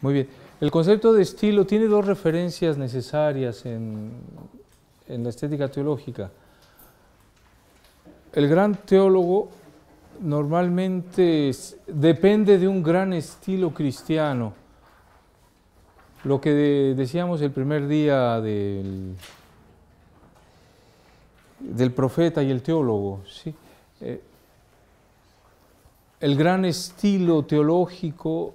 Muy bien. El concepto de estilo tiene dos referencias necesarias en, la estética teológica. El gran teólogo normalmente depende de un gran estilo cristiano. Lo que decíamos el primer día del, del profeta y el teólogo. ¿sí? Eh, el gran estilo teológico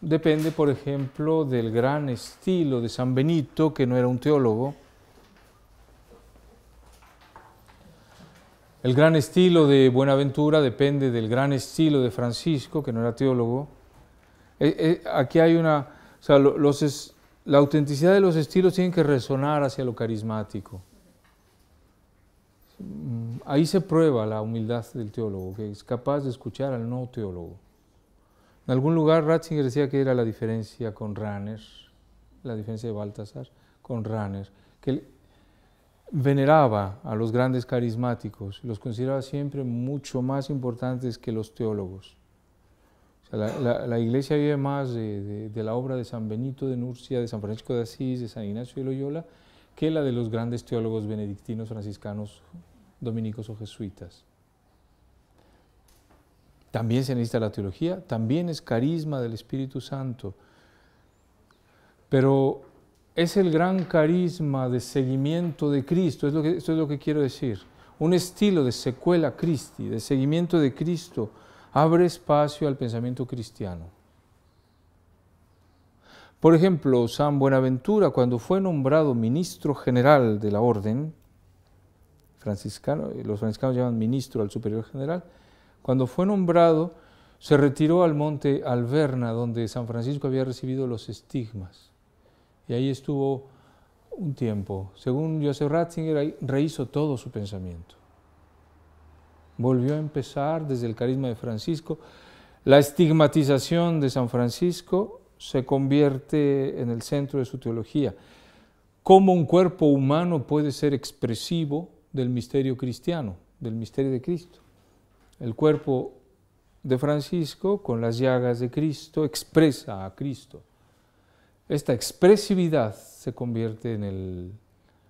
depende, por ejemplo, del gran estilo de San Benito, que no era un teólogo. El gran estilo de Buenaventura depende del gran estilo de Francisco, que no era teólogo. Eh, eh, aquí hay una... la autenticidad de los estilos tiene que resonar hacia lo carismático. Mm, ahí se prueba la humildad del teólogo, que es capaz de escuchar al no teólogo. En algún lugar Ratzinger decía que era la diferencia con Ranner, la diferencia de Baltasar con Ranner, que veneraba a los grandes carismáticos, los consideraba siempre mucho más importantes que los teólogos. la, iglesia vive más de, de, la obra de San Benito de Nurcia, de San Francisco de Asís, de San Ignacio de Loyola, que la de los grandes teólogos benedictinos, franciscanos, dominicos o jesuitas. También se necesita la teología, también es carisma del Espíritu Santo. Pero es el gran carisma de seguimiento de Cristo, esto es lo que quiero decir. Un estilo de secuela Cristi, de seguimiento de Cristo, abre espacio al pensamiento cristiano. Por ejemplo, San Buenaventura, cuando fue nombrado ministro general de la orden, franciscano, los franciscanos llaman ministro al superior general, cuando fue nombrado, se retiró al monte Alberna, donde San Francisco había recibido los estigmas. Y ahí estuvo un tiempo. Según Joseph Ratzinger, rehizo todo su pensamiento. Volvió a empezar desde el carisma de Francisco. La estigmatización de San Francisco se convierte en el centro de su teología. ¿Cómo un cuerpo humano puede ser expresivo del misterio cristiano, del misterio de Cristo? El cuerpo de Francisco con las llagas de Cristo expresa a Cristo. Esta expresividad se convierte en el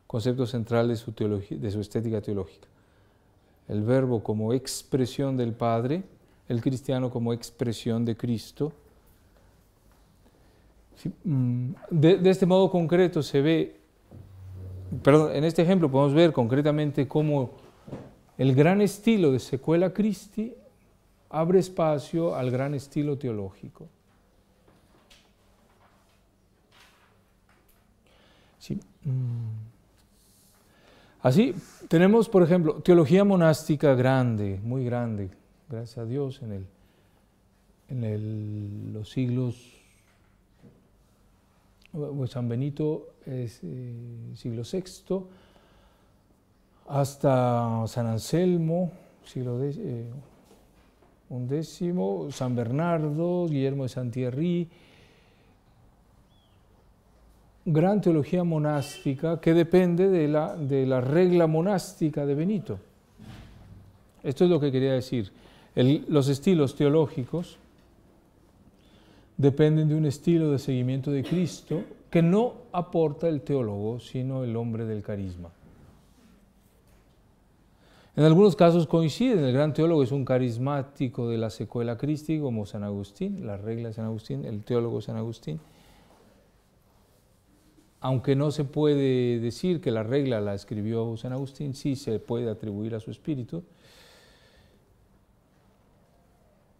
concepto central de su, teología, de su estética teológica. El verbo como expresión del Padre, el cristiano como expresión de Cristo. Mm, de, de este modo concreto se ve, perdón, en este ejemplo podemos ver concretamente cómo el gran estilo de secuela Christi abre espacio al gran estilo teológico. Mm. Así, tenemos, por ejemplo, teología monástica grande, muy grande, gracias a Dios, en, los siglos, San Benito es eh, siglo VI, hasta San Anselmo, siglo X, eh, San Bernardo, Guillermo de Santierri, gran teología monástica que depende de la, regla monástica de Benito. Esto es lo que quería decir. los estilos teológicos dependen de un estilo de seguimiento de Cristo que no aporta el teólogo, sino el hombre del carisma. En algunos casos coinciden, el gran teólogo es un carismático de la secuela cristi como San Agustín, la regla de San Agustín, el teólogo San Agustín. Aunque no se puede decir que la regla la escribió San Agustín, sí se puede atribuir a su espíritu.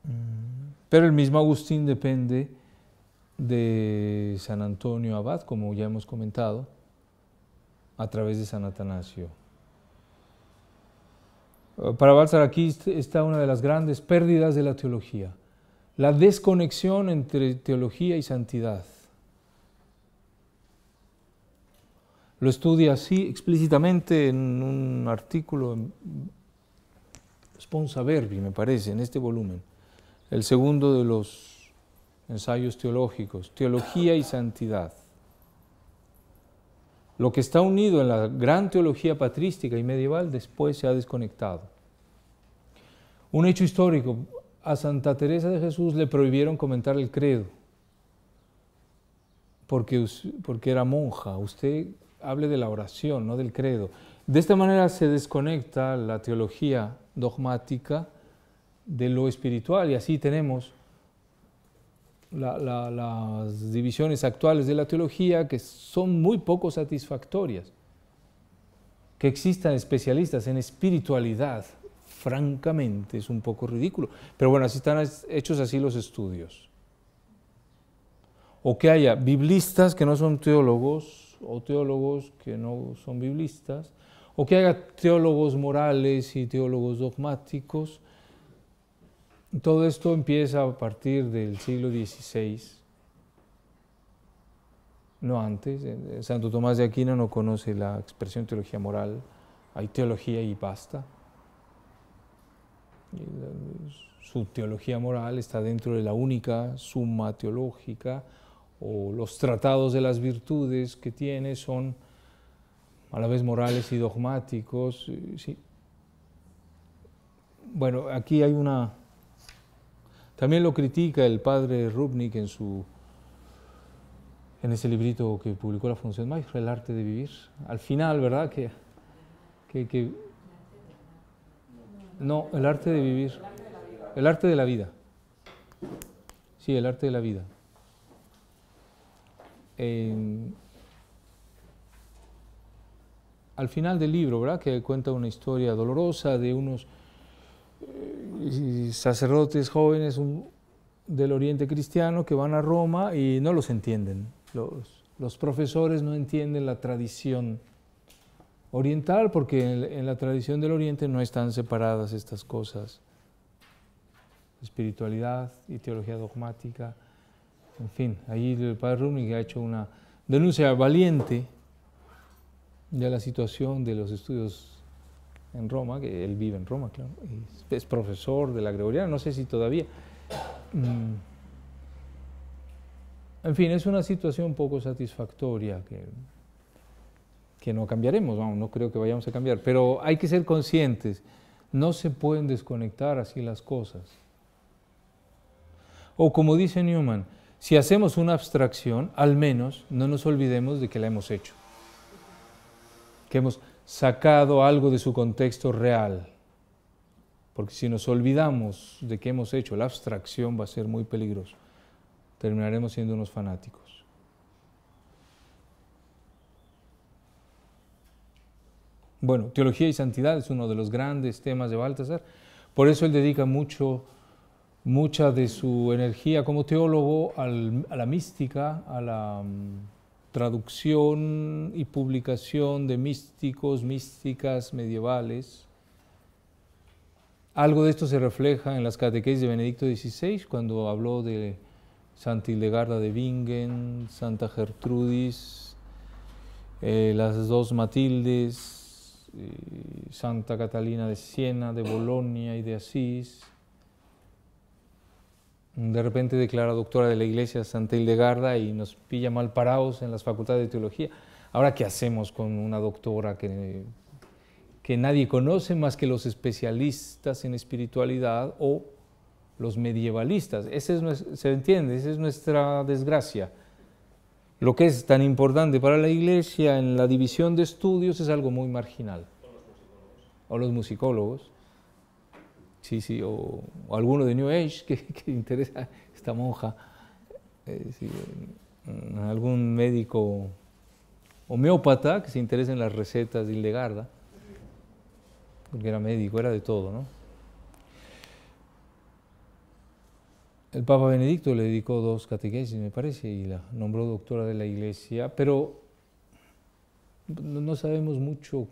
Mm. Pero el mismo Agustín depende de San Antonio Abad, como ya hemos comentado, a través de San Atanasio. Eh, para Balsar aquí está una de las grandes pérdidas de la teología, la desconexión entre teología y santidad. Lo estudia así explícitamente en un artículo en Sponsa Verbi, me parece, en este volumen, el segundo de los ensayos teológicos, Teología y Santidad. Lo que está unido en la gran teología patrística y medieval después se ha desconectado. Un hecho histórico, a Santa Teresa de Jesús le prohibieron comentar el credo, porque, porque era monja. Usted hable de la oración, no del credo. De esta manera se desconecta la teología dogmática de lo espiritual y así tenemos las divisiones actuales de la teología que son muy poco satisfactorias. Que existan especialistas en espiritualidad, francamente, es un poco ridículo. Pero bueno, así están hechos así los estudios. O que haya biblistas que no son teólogos o teólogos que no son biblistas, o que haya teólogos morales y teólogos dogmáticos, todo esto empieza a partir del siglo XVI, no antes. Eh, eh, Santo Tomás de Aquino no conoce la expresión teología moral, hay teología y basta. Eh, su teología moral está dentro de la única suma teológica o los tratados de las virtudes que tiene son a la vez morales y dogmáticos. Sí. Bueno, aquí hay una también lo critica el padre Rubnik en, su, en ese librito que publicó la función Maestra, El arte de vivir. Al final, ¿verdad? Que, no, el arte de vivir. El arte de la vida. Sí, el arte de la vida. al final del libro, ¿verdad? Que cuenta una historia dolorosa de unos... Eh, y sacerdotes jóvenes del Oriente Cristiano que van a Roma y no los entienden. Los, los profesores no entienden la tradición oriental porque en, la tradición del Oriente no están separadas estas cosas. Espiritualidad y teología dogmática. En fin, ahí el padre Rumi ha hecho una denuncia valiente de la situación de los estudios en Roma, que él vive en Roma, claro, es, profesor de la Gregoriana, no sé si todavía. Mm. En fin, es una situación poco satisfactoria que, que no cambiaremos, no creo que vayamos a cambiar, pero hay que ser conscientes, no se pueden desconectar así las cosas. O como dice Newman, si hacemos una abstracción, al menos no nos olvidemos de que la hemos hecho. Que hemos sacado algo de su contexto real, porque si nos olvidamos de que hemos hecho la abstracción va a ser muy peligroso, terminaremos siendo unos fanáticos. Bueno, teología y santidad es uno de los grandes temas de Baltasar, por eso él dedica mucho mucha de su energía como teólogo a la mística, a la mm, traducción y publicación de místicos, místicas medievales. Algo de esto se refleja en las catequesis de Benedicto XVI, cuando habló de Santa Hildegarda de Bingen, Santa Gertrudis, eh, las dos Matildes, eh, Santa Catalina de Siena, de Bolonia y de Asís de repente declara doctora de la iglesia Santa Hildegarda y nos pilla mal parados en las facultades de teología. Ahora, ¿qué hacemos con una doctora que, que nadie conoce más que los especialistas en espiritualidad o los medievalistas? Ese es, se entiende, esa es nuestra desgracia. Lo que es tan importante para la iglesia en la división de estudios es algo muy marginal. O los musicólogos sí, sí, o, alguno de New Age que, interesa esta monja, eh, mm, algún médico homeópata que se interesa en las recetas de Hildegarda, porque era médico, era de todo, ¿no? El Papa Benedicto le dedicó dos catequesis, me parece, y la nombró doctora de la Iglesia, pero no sabemos mucho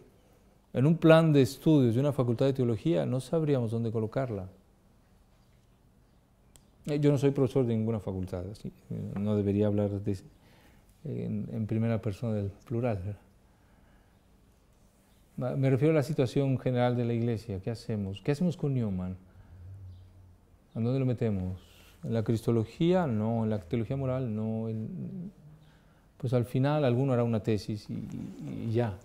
en un plan de estudios de una facultad de teología, no sabríamos dónde colocarla. Eh, yo no soy profesor de ninguna facultad, eh, no debería hablar de, en, primera persona del plural. Me refiero a la situación general de la iglesia. ¿Qué hacemos? ¿Qué hacemos con Newman? ¿A dónde lo metemos? ¿En la cristología? No. ¿En la teología moral? No. pues al final alguno hará una tesis y ya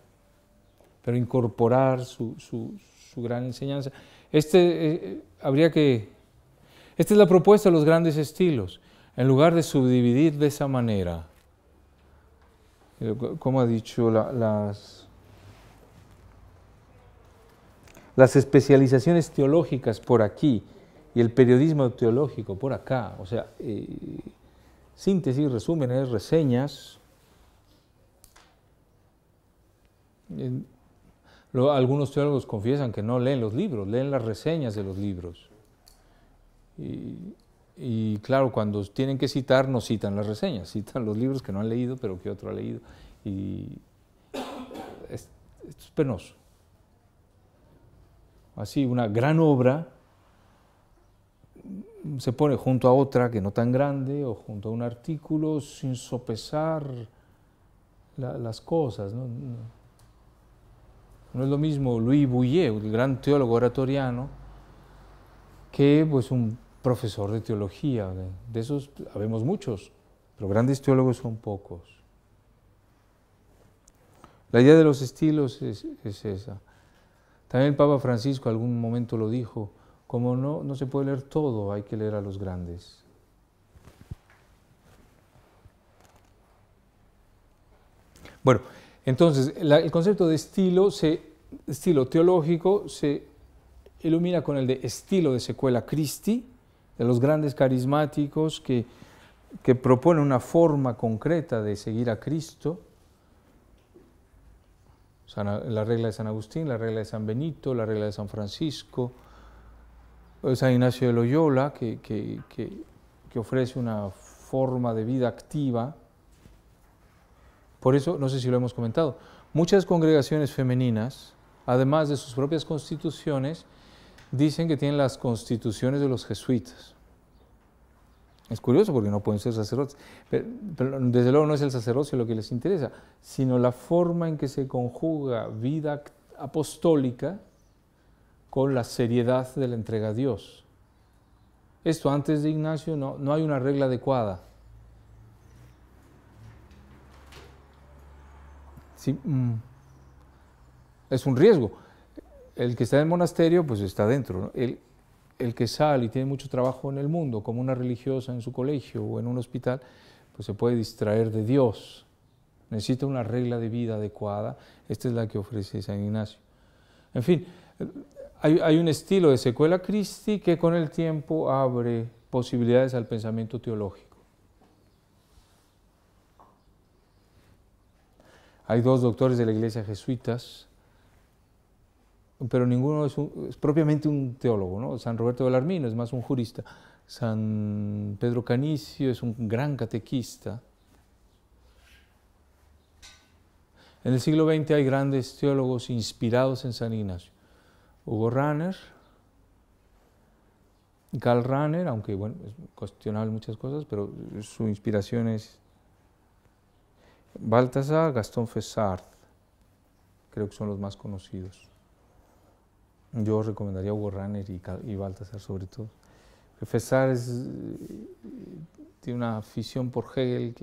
pero incorporar su, gran enseñanza. Este, eh, eh, habría que, esta es la propuesta de los grandes estilos. En lugar de subdividir de esa manera, como ha dicho las, las especializaciones teológicas por aquí y el periodismo teológico por acá, o sea, eh, síntesis, resúmenes, reseñas. en algunos teólogos confiesan que no leen los libros, leen las reseñas de los libros. Y, claro, cuando tienen que citar, no citan las reseñas, citan los libros que no han leído, pero que otro ha leído. Y es, penoso. Así, una gran obra se pone junto a otra que no tan grande o junto a un artículo sin sopesar las cosas. ¿no? No es lo mismo Luis Bouillet, el gran teólogo oratoriano, que pues un profesor de teología. De esos habemos muchos, pero grandes teólogos son pocos. La idea de los estilos es, esa. También el Papa Francisco algún momento lo dijo, como no, no se puede leer todo, hay que leer a los grandes. Bueno, entonces, el concepto de estilo, estilo teológico se ilumina con el de estilo de secuela Christi, de los grandes carismáticos que, que proponen una forma concreta de seguir a Cristo. la regla de San Agustín, la regla de San Benito, la regla de San Francisco, o eh, San Ignacio de Loyola, que, que ofrece una forma de vida activa por eso, no sé si lo hemos comentado, muchas congregaciones femeninas, además de sus propias constituciones, dicen que tienen las constituciones de los jesuitas. Es curioso porque no pueden ser sacerdotes. Pero, desde luego no es el sacerdocio lo que les interesa, sino la forma en que se conjuga vida apostólica con la seriedad de la entrega a Dios. Esto antes de Ignacio no hay una regla adecuada. Mm. es un riesgo. El que está en el monasterio, pues está dentro. El, que sale y tiene mucho trabajo en el mundo, como una religiosa en su colegio o en un hospital, pues se puede distraer de Dios. Necesita una regla de vida adecuada. Esta es la que ofrece San Ignacio. En fin, hay, hay un estilo de secuela cristi que con el tiempo abre posibilidades al pensamiento teológico. Hay dos doctores de la iglesia jesuitas, pero ninguno es, propiamente un teólogo, ¿no? San Roberto Bellarmino es más un jurista. San Pedro Canicio es un gran catequista. En el siglo XX hay grandes teólogos inspirados en San Ignacio. Hugo Ranner, Karl Ranner, aunque bueno, es cuestionable muchas cosas, pero su inspiración es Baltasar, Gastón Fessard, creo que son los más conocidos. Yo recomendaría a Hugo y, Baltasar sobre todo. Fessard tiene una afición por Hegel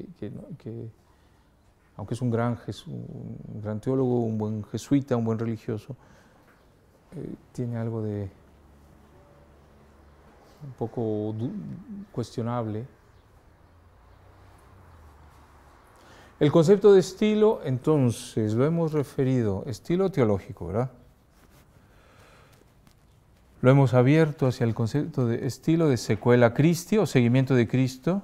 que, aunque es un gran, gran, teólogo, un buen jesuita, un buen religioso, eh, tiene algo de un poco cuestionable El concepto de estilo, entonces, lo hemos referido, estilo teológico, ¿verdad? Lo hemos abierto hacia el concepto de estilo de secuela Christi o seguimiento de Cristo.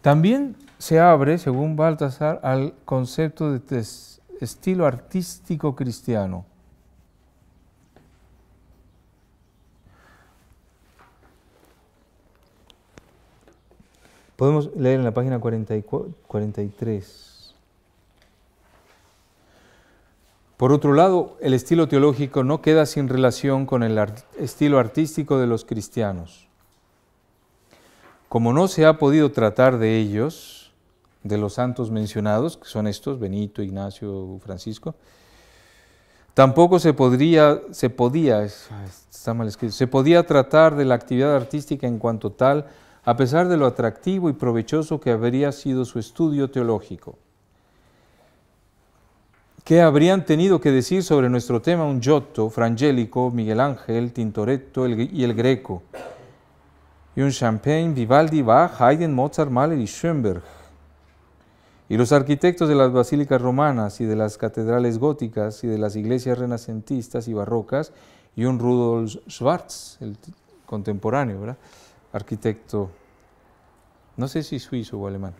También se abre, según Baltasar, al concepto de estilo artístico cristiano. Podemos leer en la página 43. Por otro lado, el estilo teológico no queda sin relación con el estilo artístico de los cristianos. Como no se ha podido tratar de ellos, de los santos mencionados, que son estos, Benito, Ignacio, Francisco, Tampoco se podría, se podía, está mal escrito, se podía tratar de la actividad artística en cuanto tal a pesar de lo atractivo y provechoso que habría sido su estudio teológico. ¿Qué habrían tenido que decir sobre nuestro tema un Giotto, Frangélico, Miguel Ángel, Tintoretto y el Greco? Y un Champagne, Vivaldi, Bach, Haydn, Mozart, Mahler y Schoenberg. Y los arquitectos de las basílicas romanas y de las catedrales góticas y de las iglesias renacentistas y barrocas, y un Rudolf Schwarz, el contemporáneo, ¿verdad? arquitecto, no sé si suizo o alemán.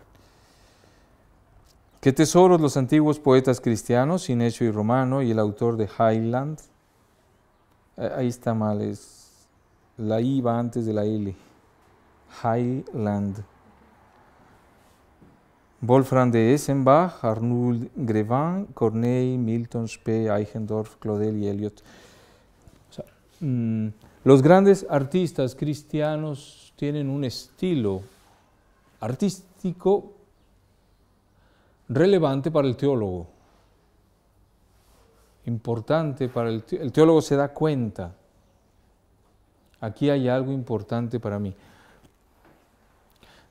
¿Qué tesoros los antiguos poetas cristianos, Inesio y Romano, y el autor de Highland? Eh, ahí está mal, es la I va antes de la L. Highland. Wolfram de Essenbach, Arnoul Grevin, Corneille, Milton Spee, Eichendorff, Claudel y Eliot. Mm, los grandes artistas cristianos tienen un estilo artístico relevante para el teólogo, importante para el teólogo. El teólogo se da cuenta, aquí hay algo importante para mí.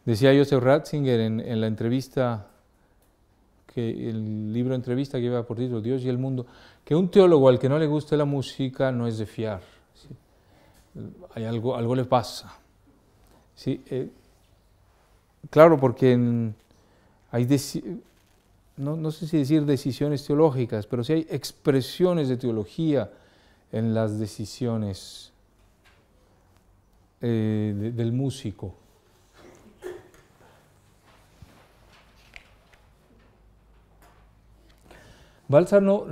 Decía Joseph Ratzinger en, la entrevista, que el libro entrevista que iba por título Dios y el mundo, que un teólogo al que no le guste la música no es de fiar. Hay algo, algo le pasa. Sí, eh, claro, porque hay, no, sé si decir decisiones teológicas, pero sí hay expresiones de teología en las decisiones eh, del músico. Balsar no,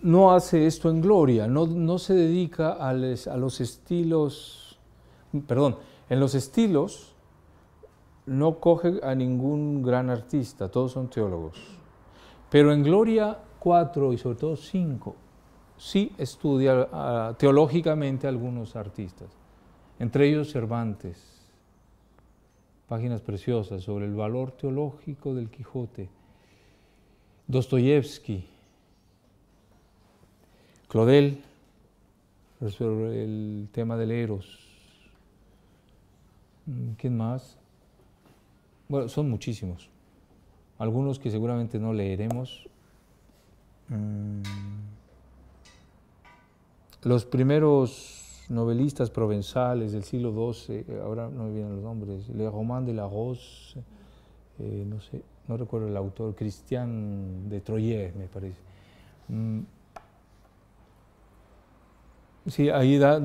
no, hace esto en gloria, no, no se dedica a, a los estilos, perdón, en los estilos no coge a ningún gran artista, todos son teólogos. Pero en Gloria 4 y sobre todo 5 sí estudia ah, teológicamente a algunos artistas, entre ellos Cervantes páginas preciosas sobre el valor teológico del Quijote, Dostoyevsky, Clodel, sobre el tema del Eros, Mm, ¿Quién más? Bueno, son muchísimos. Algunos que seguramente no leeremos. Mm. Los primeros novelistas provenzales del siglo XII, eh, ahora no me vienen los nombres, Le Roman de la Rose, eh, no sé, no recuerdo el autor, Christian de Troyes, me parece. Mm. Sí, ahí da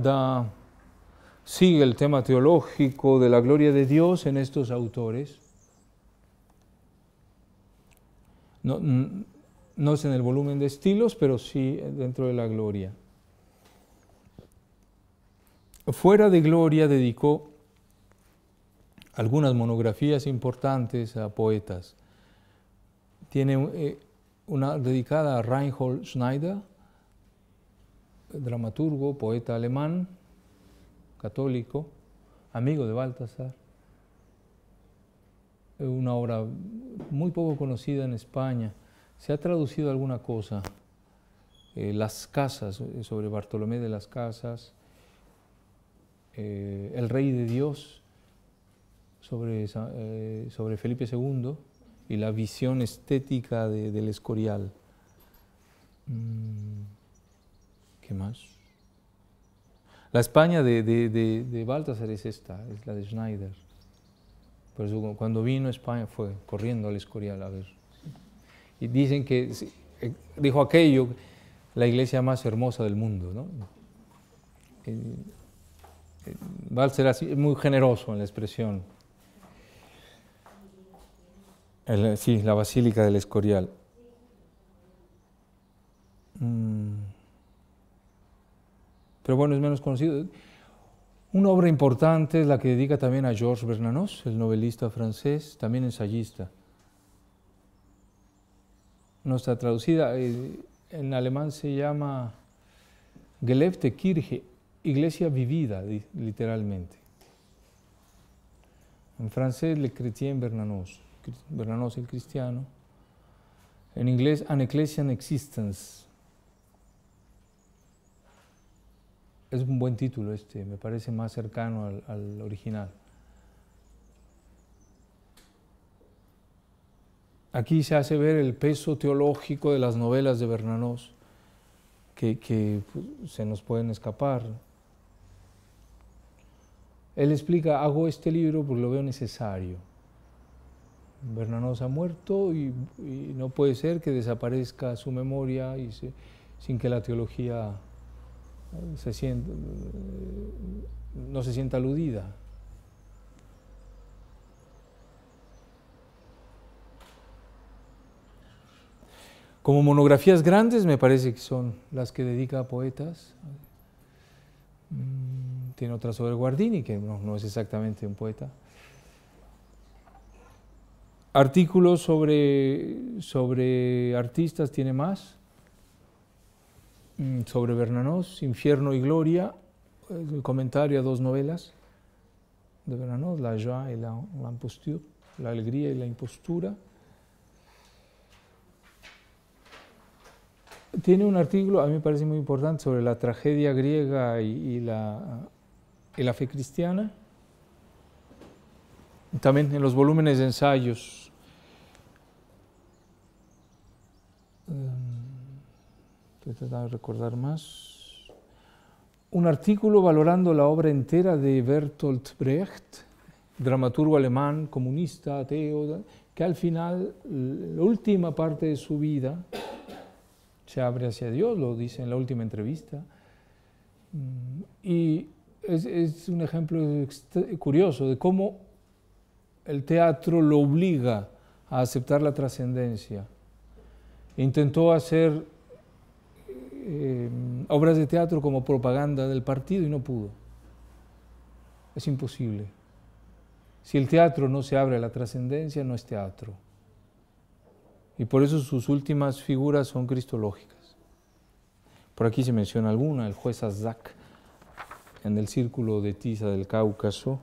sigue el tema teológico de la gloria de Dios en estos autores. No, es en el volumen de estilos, pero sí dentro de la gloria. Fuera de gloria dedicó algunas monografías importantes a poetas. Tiene eh, una dedicada a Reinhold Schneider, dramaturgo, poeta alemán, católico, amigo de Baltasar. Una obra muy poco conocida en España. Se ha traducido alguna cosa. Eh, las casas, eh, sobre Bartolomé de las Casas. Eh, el Rey de Dios, sobre, Felipe II. Y la visión estética del Escorial. Mm, ¿Qué más? La España de, de, Baltasar es esta, es la de Schneider. cuando vino a España fue corriendo al Escorial a ver. Y dicen que, eh, dijo aquello, la iglesia más hermosa del mundo. ¿no? Eh, eh, Baltasar es muy generoso en la expresión. sí, la Basílica del Escorial. Mm pero bueno, es menos conocido. Una obra importante es la que dedica también a Georges Bernanos, el novelista francés, también ensayista. No está traducida, eh, en alemán se llama Gelebte Kirche, iglesia vivida, literalmente. En francés, Le Chrétien Bernanos, Bernanos el cristiano. En inglés, An Ecclesian Existence, es un buen título este, me parece más cercano al, original. Aquí se hace ver el peso teológico de las novelas de Bernanos, que, pues, se nos pueden escapar. Él explica, hago este libro porque lo veo necesario. Bernanos ha muerto y, no puede ser que desaparezca su memoria sin que la teología se siente, no se sienta aludida. Como monografías grandes me parece que son las que dedica a poetas. Mm, tiene otra sobre Guardini, que no, no es exactamente un poeta. Artículos sobre, sobre artistas tiene más. Mm, sobre Bernanos, Infierno y Gloria, el comentario a dos novelas de Bernanos, La Joie y la, la Imposture, La Alegría y la Impostura. Tiene un artículo, a mí me parece muy importante, sobre la tragedia griega y, la, y la fe cristiana. También en los volúmenes de ensayos recordar más, un artículo valorando la obra entera de Bertolt Brecht, dramaturgo alemán, comunista, ateo, que al final, la última parte de su vida, se abre hacia Dios, lo dice en la última entrevista, mm, y es, es un ejemplo curioso de cómo el teatro lo obliga a aceptar la trascendencia. Intentó hacer Em, obras de teatro como propaganda del partido y no pudo. Es imposible. Si el teatro no se abre a la trascendencia, no es teatro. Y por eso sus últimas figuras son cristológicas. Por aquí se menciona alguna, el juez Azak, en el círculo de Tiza del Cáucaso.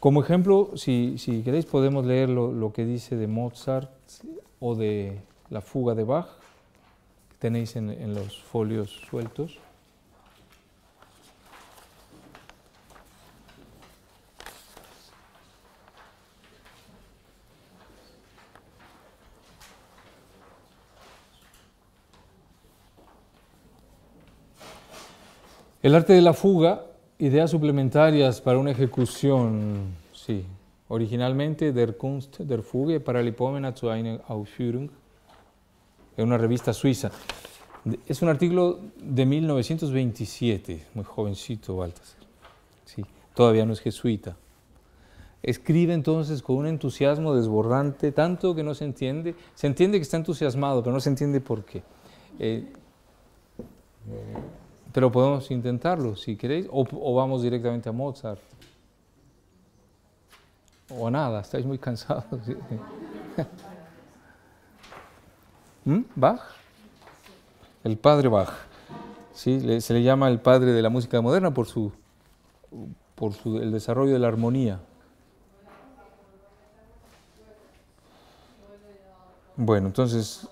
Como ejemplo, si, queréis, podemos leer lo que dice de Mozart o de la fuga de Bach, que tenéis en, los folios sueltos. El arte de la fuga, ideas suplementarias para una ejecución, sí, originalmente der Kunst der Fuge para Lipomena zu einer Aufführung en una revista suiza. Es un artículo de 1927, muy jovencito Baltasar, sí, todavía no es jesuita. Escribe entonces con un entusiasmo desbordante, tanto que no se entiende, se entiende que está entusiasmado, pero no se entiende por qué. Eh, pero podemos intentarlo, si queréis, o, o vamos directamente a Mozart o nada, estáis muy cansados. ¿Mm? ¿Bach? El padre Bach. ¿Sí? Se le llama el padre de la música moderna por su por el desarrollo de la armonía. Bueno, entonces...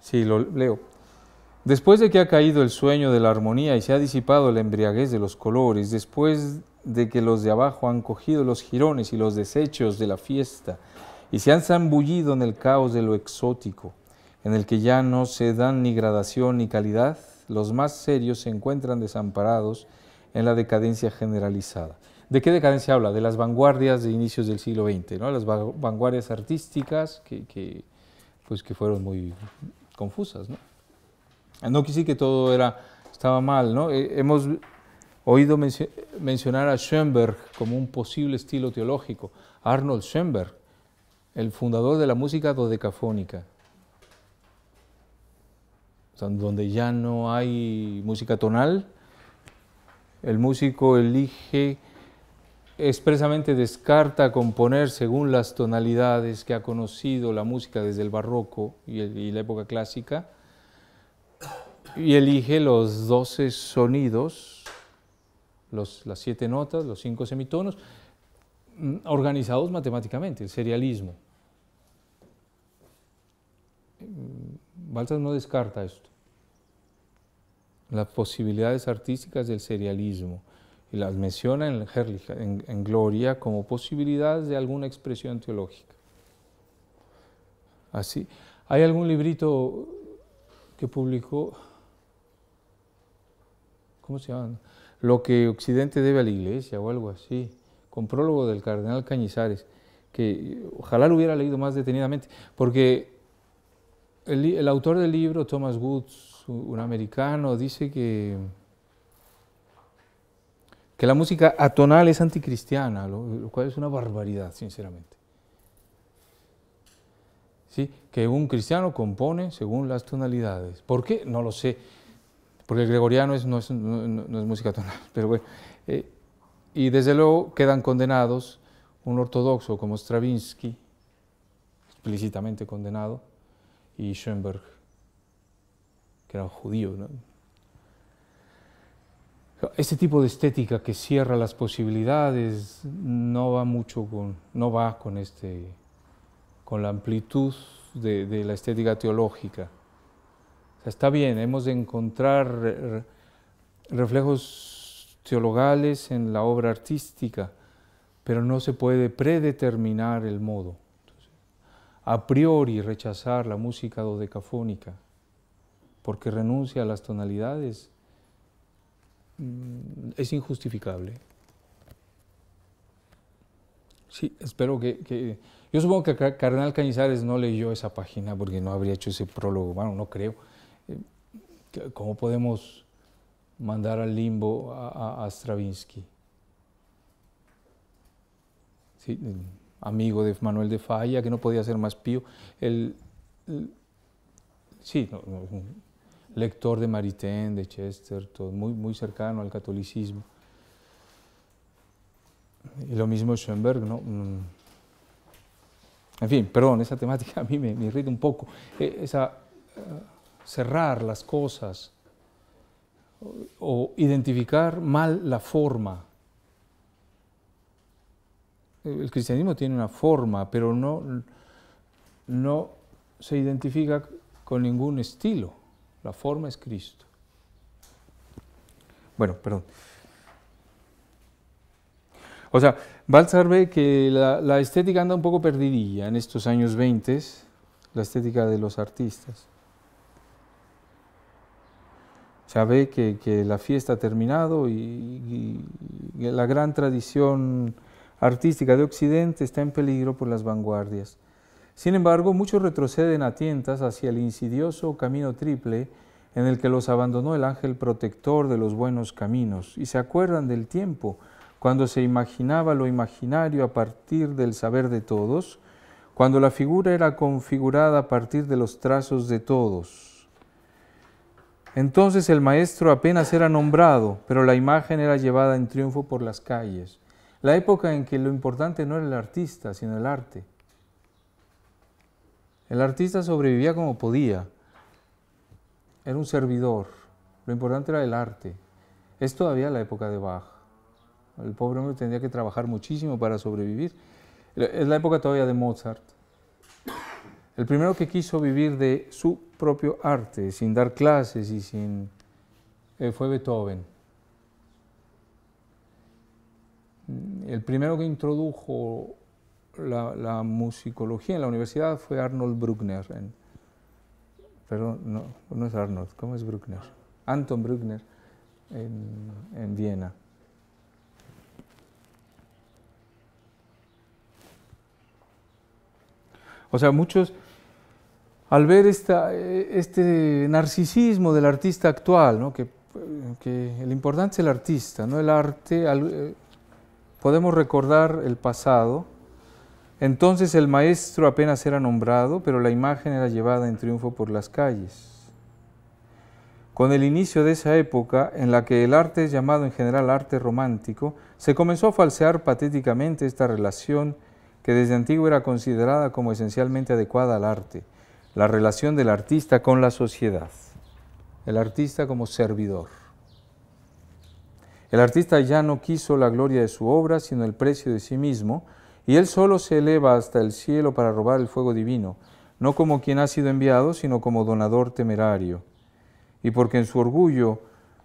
Sí, lo leo. Después de que ha caído el sueño de la armonía y se ha disipado la embriaguez de los colores, después de que los de abajo han cogido los jirones y los desechos de la fiesta y se han zambullido en el caos de lo exótico, en el que ya no se dan ni gradación ni calidad, los más serios se encuentran desamparados en la decadencia generalizada. ¿De qué decadencia habla? De las vanguardias de inicios del siglo XX, ¿no? las vanguardias artísticas que, pues que fueron muy confusas. No, no que todo era, estaba mal. ¿no? Eh, hemos oído mencionar a Schoenberg como un posible estilo teológico. Arnold Schoenberg, el fundador de la música dodecafónica, donde ya no hay música tonal, el músico elige expresamente descarta componer según las tonalidades que ha conocido la música desde el barroco y, la época clásica, y elige los doce sonidos las siete notas, los cinco semitonos, mm, organizados matemáticamente, el serialismo. Mm, baltas no descarta esto. Las posibilidades artísticas del serialismo. Y las menciona en, en, Gloria como posibilidades de alguna expresión teológica. Así. Hay algún librito que publicó, ¿cómo se llama? lo que Occidente debe a la Iglesia o algo así, con prólogo del cardenal Cañizares, que ojalá lo hubiera leído más detenidamente, porque el, autor del libro, Thomas Woods, un americano, dice que, que la música atonal es anticristiana, lo, cual es una barbaridad, sinceramente. ¿Sí? que un cristiano compone según las tonalidades. ¿Por qué? No lo sé porque el gregoriano no, es, música tonal, pero bueno. Eh, y desde luego quedan condenados un ortodoxo como Stravinsky, explícitamente condenado, y Schoenberg, que era un judío. Este tipo de estética que cierra las posibilidades no va mucho con, no va con, este, con la amplitud de la estética teológica está bien, hemos de encontrar reflejos teologales en la obra artística, pero no se puede predeterminar el modo. a priori rechazar la música dodecafónica, porque renuncia a las tonalidades, mm, es injustificable. Sí, espero que, Yo supongo que Carnal Cañizares no leyó esa página porque no habría hecho ese prólogo. Bueno, no creo. ¿Cómo podemos mandar al limbo a, Stravinsky? amigo de Manuel de Falla, que no podía ser más pío. El, sí, lector de Maritain, de todo muy, muy cercano al catolicismo. Y lo mismo Schoenberg, ¿no? Mm. En fin, perdón, esa temática a mí me, irrita un poco. E, esa, cerrar las cosas o identificar mal la forma. El cristianismo tiene una forma, pero no, no se identifica con ningún estilo. La forma es Cristo. Bueno, perdón. O sea, Balzar ve que la, la estética anda un poco perdidilla en estos años 20, la estética de los artistas. Sabe ve que, la fiesta ha terminado y, la gran tradición artística de Occidente está en peligro por las vanguardias. Sin embargo, muchos retroceden a tientas hacia el insidioso camino triple en el que los abandonó el ángel protector de los buenos caminos y se acuerdan del tiempo cuando se imaginaba lo imaginario a partir del saber de todos, cuando la figura era configurada a partir de los trazos de todos, entonces el maestro apenas era nombrado, pero la imagen era llevada en triunfo por las calles. La época en que lo importante no era el artista, sino el arte. El artista sobrevivía como podía. Era un servidor. Lo importante era el arte. Es todavía la época de Bach. El pobre hombre tendría que trabajar muchísimo para sobrevivir. Es la época todavía de Mozart. El primero que quiso vivir de su propio arte, sin dar clases y sin... Eh, fue Beethoven. El primero que introdujo la, musicología en la universidad fue Arnold Bruckner. perdón, no, no es Arnold, ¿cómo es Bruckner? Anton Bruckner en, en Viena. O sea, muchos al ver eh, este narcisismo del artista actual, ¿no? que, importante es el artista, no el arte, eh, podemos recordar el pasado. Entonces el maestro apenas era nombrado, pero la imagen era llevada en triunfo por las calles. Con el inicio de esa época, en la que el arte es llamado en general arte romántico, se comenzó a falsear patéticamente esta relación que desde antiguo era considerada como esencialmente adecuada al arte la relación del artista con la sociedad, el artista como servidor. El artista ya no quiso la gloria de su obra, sino el precio de sí mismo, y él solo se eleva hasta el cielo para robar el fuego divino, no como quien ha sido enviado, sino como donador temerario. Y porque en su orgullo,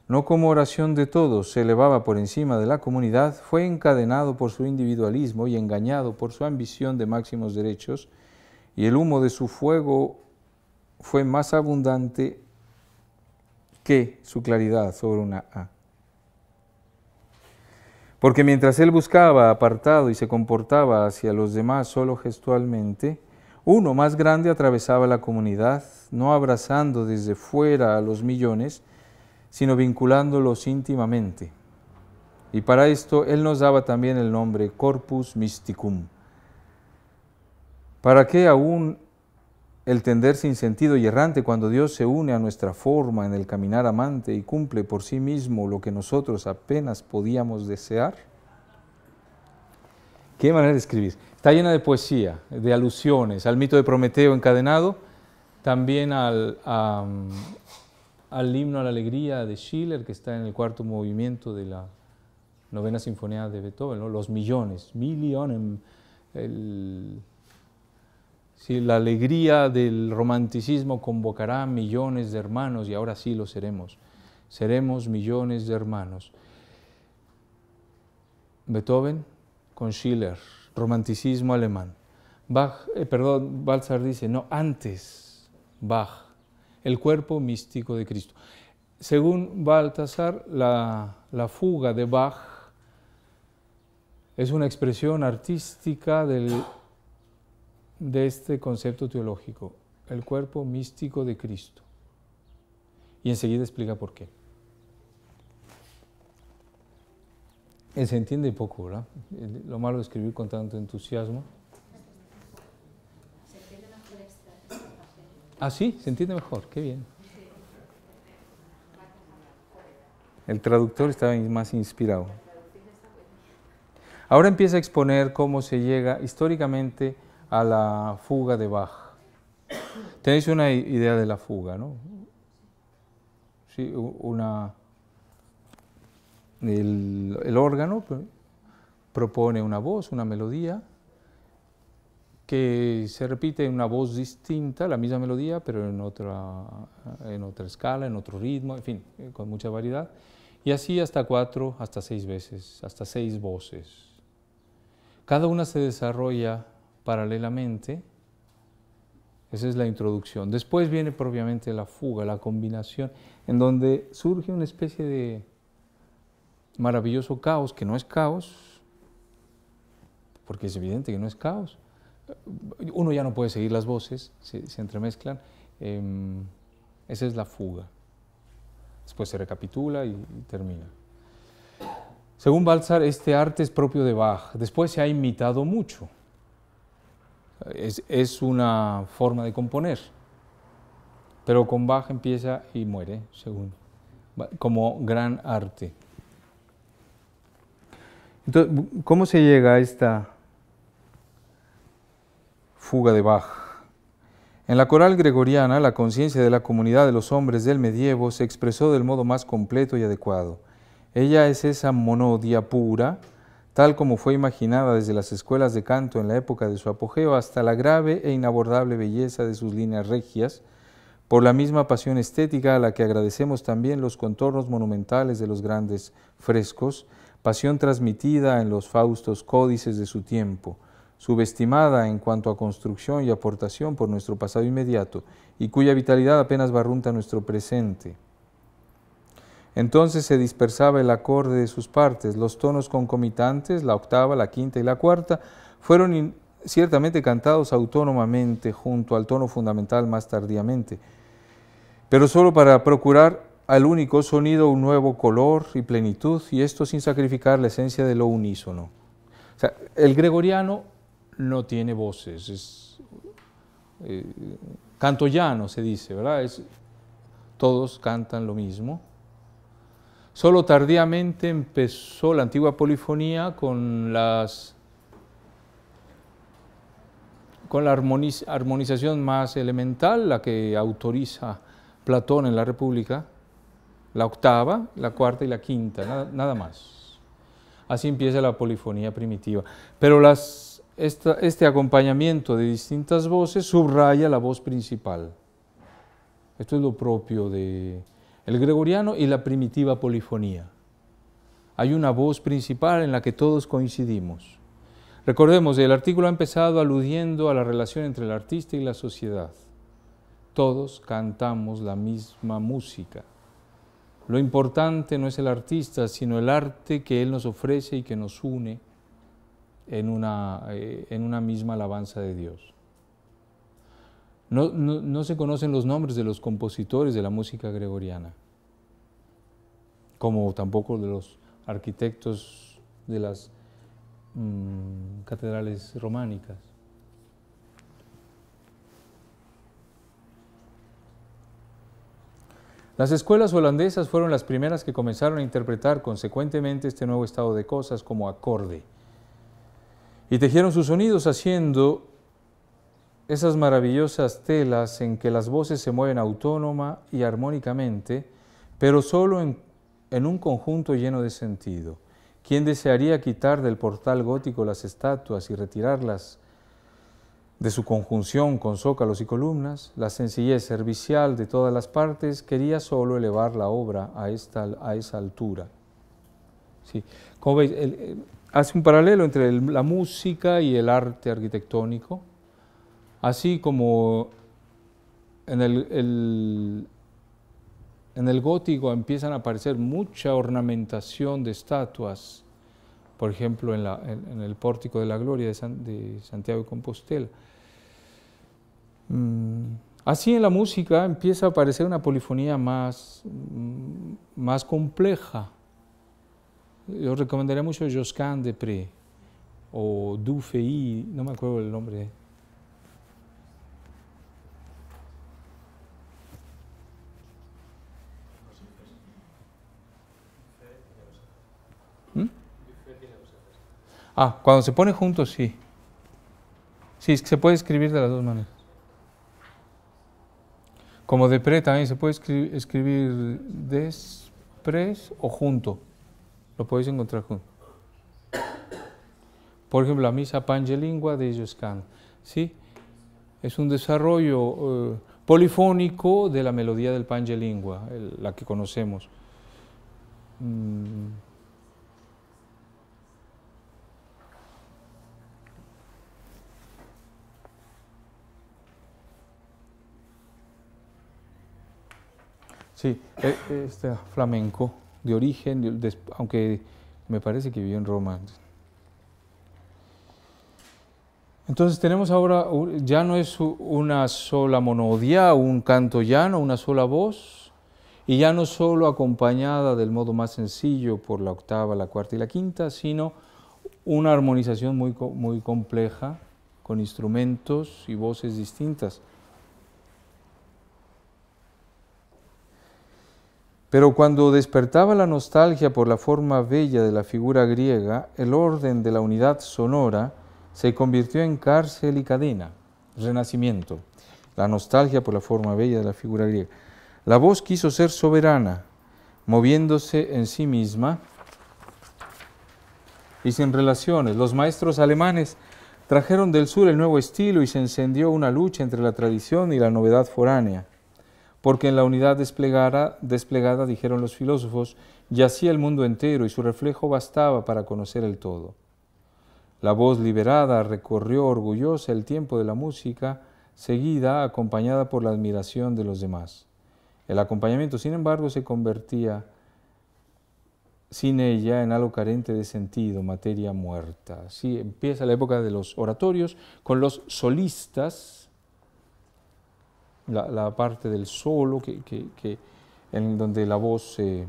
no como oración de todos, se elevaba por encima de la comunidad, fue encadenado por su individualismo y engañado por su ambición de máximos derechos, y el humo de su fuego fue más abundante que su claridad sobre una A. Porque mientras él buscaba apartado y se comportaba hacia los demás solo gestualmente, uno más grande atravesaba la comunidad, no abrazando desde fuera a los millones, sino vinculándolos íntimamente. Y para esto él nos daba también el nombre Corpus Mysticum ¿Para qué aún el tender sin sentido y errante cuando Dios se une a nuestra forma en el caminar amante y cumple por sí mismo lo que nosotros apenas podíamos desear? Qué manera de escribir. Está llena de poesía, de alusiones al mito de Prometeo encadenado, también al, himno a la alegría de Schiller, que está en el cuarto movimiento de la novena sinfonía de Beethoven, los millones, millones, el si la alegría del romanticismo convocará a millones de hermanos, y ahora sí lo seremos, seremos millones de hermanos. Beethoven con Schiller, romanticismo alemán. Bach, eh, perdón, Balzar dice, no, antes Bach, el cuerpo místico de Cristo. Según Balthasar, la, la fuga de Bach es una expresión artística del de este concepto teológico, el cuerpo místico de Cristo. Y enseguida explica por qué. Eh, se entiende poco, ¿verdad? Lo malo de escribir con tanto entusiasmo. Se Ah, sí, se entiende mejor, qué bien. El traductor estaba más inspirado. Ahora empieza a exponer cómo se llega históricamente a la fuga de Bach. Tenéis una idea de la fuga, ¿no? Sí, una... El, órgano propone una voz, una melodía, que se repite en una voz distinta, la misma melodía, pero en otra, en otra escala, en otro ritmo, en fin, eh, con mucha variedad. Y así hasta cuatro, hasta seis veces, hasta seis voces. Cada una se desarrolla paralelamente. Esa es la introducción. Después viene propiamente la fuga, la combinación, en donde surge una especie de maravilloso caos, que no es caos, porque es evidente que no es caos. Uno ya no puede seguir las voces, se, entremezclan. Em, esa es la fuga. Después se recapitula y, termina. Según Balzar, este arte es propio de Bach. Después se ha imitado mucho es, una forma de componer. Pero con Bach empieza y muere, según, como gran arte. Entonces, ¿cómo se llega a esta fuga de Bach? En la coral gregoriana, la conciencia de la comunidad de los hombres del medievo se expresó del modo más completo y adecuado. Ella es esa monodia pura, tal como fue imaginada desde las escuelas de canto en la época de su apogeo hasta la grave e inabordable belleza de sus líneas regias, por la misma pasión estética a la que agradecemos también los contornos monumentales de los grandes frescos, pasión transmitida en los faustos códices de su tiempo, subestimada en cuanto a construcción y aportación por nuestro pasado inmediato, y cuya vitalidad apenas barrunta nuestro presente. Entonces se dispersaba el acorde de sus partes, los tonos concomitantes, la octava, la quinta y la cuarta, fueron ciertamente cantados autónomamente junto al tono fundamental más tardíamente, pero solo para procurar al único sonido un nuevo color y plenitud, y esto sin sacrificar la esencia de lo unísono. O sea, el gregoriano no tiene voces, es eh, canto llano se dice, ¿verdad? todos cantan lo mismo. Solo tardíamente empezó la antigua polifonía con, la armonización más elemental, la que autoriza Platón en la República, la octava, la cuarta y la quinta, nada, más. Así empieza la polifonía primitiva. Pero este acompañamiento de distintas voces subraya la voz principal. Esto es lo propio de, el gregoriano y la primitiva polifonía. Hay una voz principal en la que todos coincidimos. Recordemos, el artículo ha empezado aludiendo a la relación entre el artista y la sociedad. Todos cantamos la misma música. Lo importante no es el artista, sino el arte que él nos ofrece y que nos une en una, eh, en una misma alabanza de Dios. No, se conocen los nombres de los compositores de la música gregoriana, como tampoco de los arquitectos de las mm, catedrales románicas. Las escuelas holandesas fueron las primeras que comenzaron a interpretar consecuentemente este nuevo estado de cosas como acorde y tejieron sus sonidos haciendo esas maravillosas telas en que las voces se mueven autónoma y armónicamente, pero solo en, un conjunto lleno de sentido. ¿Quién desearía quitar del portal gótico las estatuas y retirarlas de su conjunción con zócalos y columnas? La sencillez servicial de todas las partes quería solo elevar la obra a, esa altura. Como veis, hace un paralelo entre la música y el arte arquitectónico así como en el, gótico empiezan a aparecer mucha ornamentación de estatuas, por ejemplo, en, el pórtico de la gloria de, Santiago de Compostela. Mm, así en la música empieza a aparecer una polifonía más, mm, más compleja. Yo recomendaría mucho Josquin de Pré o Dufay, no me acuerdo el nombre Ah, cuando se pone junto, sí. Sí, se puede escribir de las dos maneras. Como de pre, también se puede escribir despres o junto. Lo podéis encontrar junto. Por ejemplo, la misa pangelingua de Joscan. ¿sí? Es un desarrollo eh, polifónico de la melodía del pangelingua, la que conocemos. Mm. Sí, eh, este flamenco de origen, aunque me parece que vivió en Roma. Entonces tenemos ahora, ya no es una sola monodia, un canto llano, una sola voz, y ya no solo acompañada del modo más sencillo por la octava, la cuarta y la quinta, sino una armonización muy, muy compleja con instrumentos y voces distintas. Pero cuando despertaba la nostalgia por la forma bella de la figura griega, el orden de la unidad sonora se convirtió en cárcel y cadena, renacimiento, la nostalgia por la forma bella de la figura griega. La voz quiso ser soberana, moviéndose en sí misma y sin relaciones. Los maestros alemanes trajeron del sur el nuevo estilo y se encendió una lucha entre la tradición y la novedad foránea porque en la unidad desplegada, dijeron los filósofos, yacía el mundo entero y su reflejo bastaba para conocer el todo. La voz liberada recorrió orgullosa el tiempo de la música, seguida, acompañada por la admiración de los demás. El acompañamiento, sin embargo, se convertía sin ella en algo carente de sentido, materia muerta. Así empieza la época de los oratorios con los solistas, la, parte del solo que, en donde la voz eh,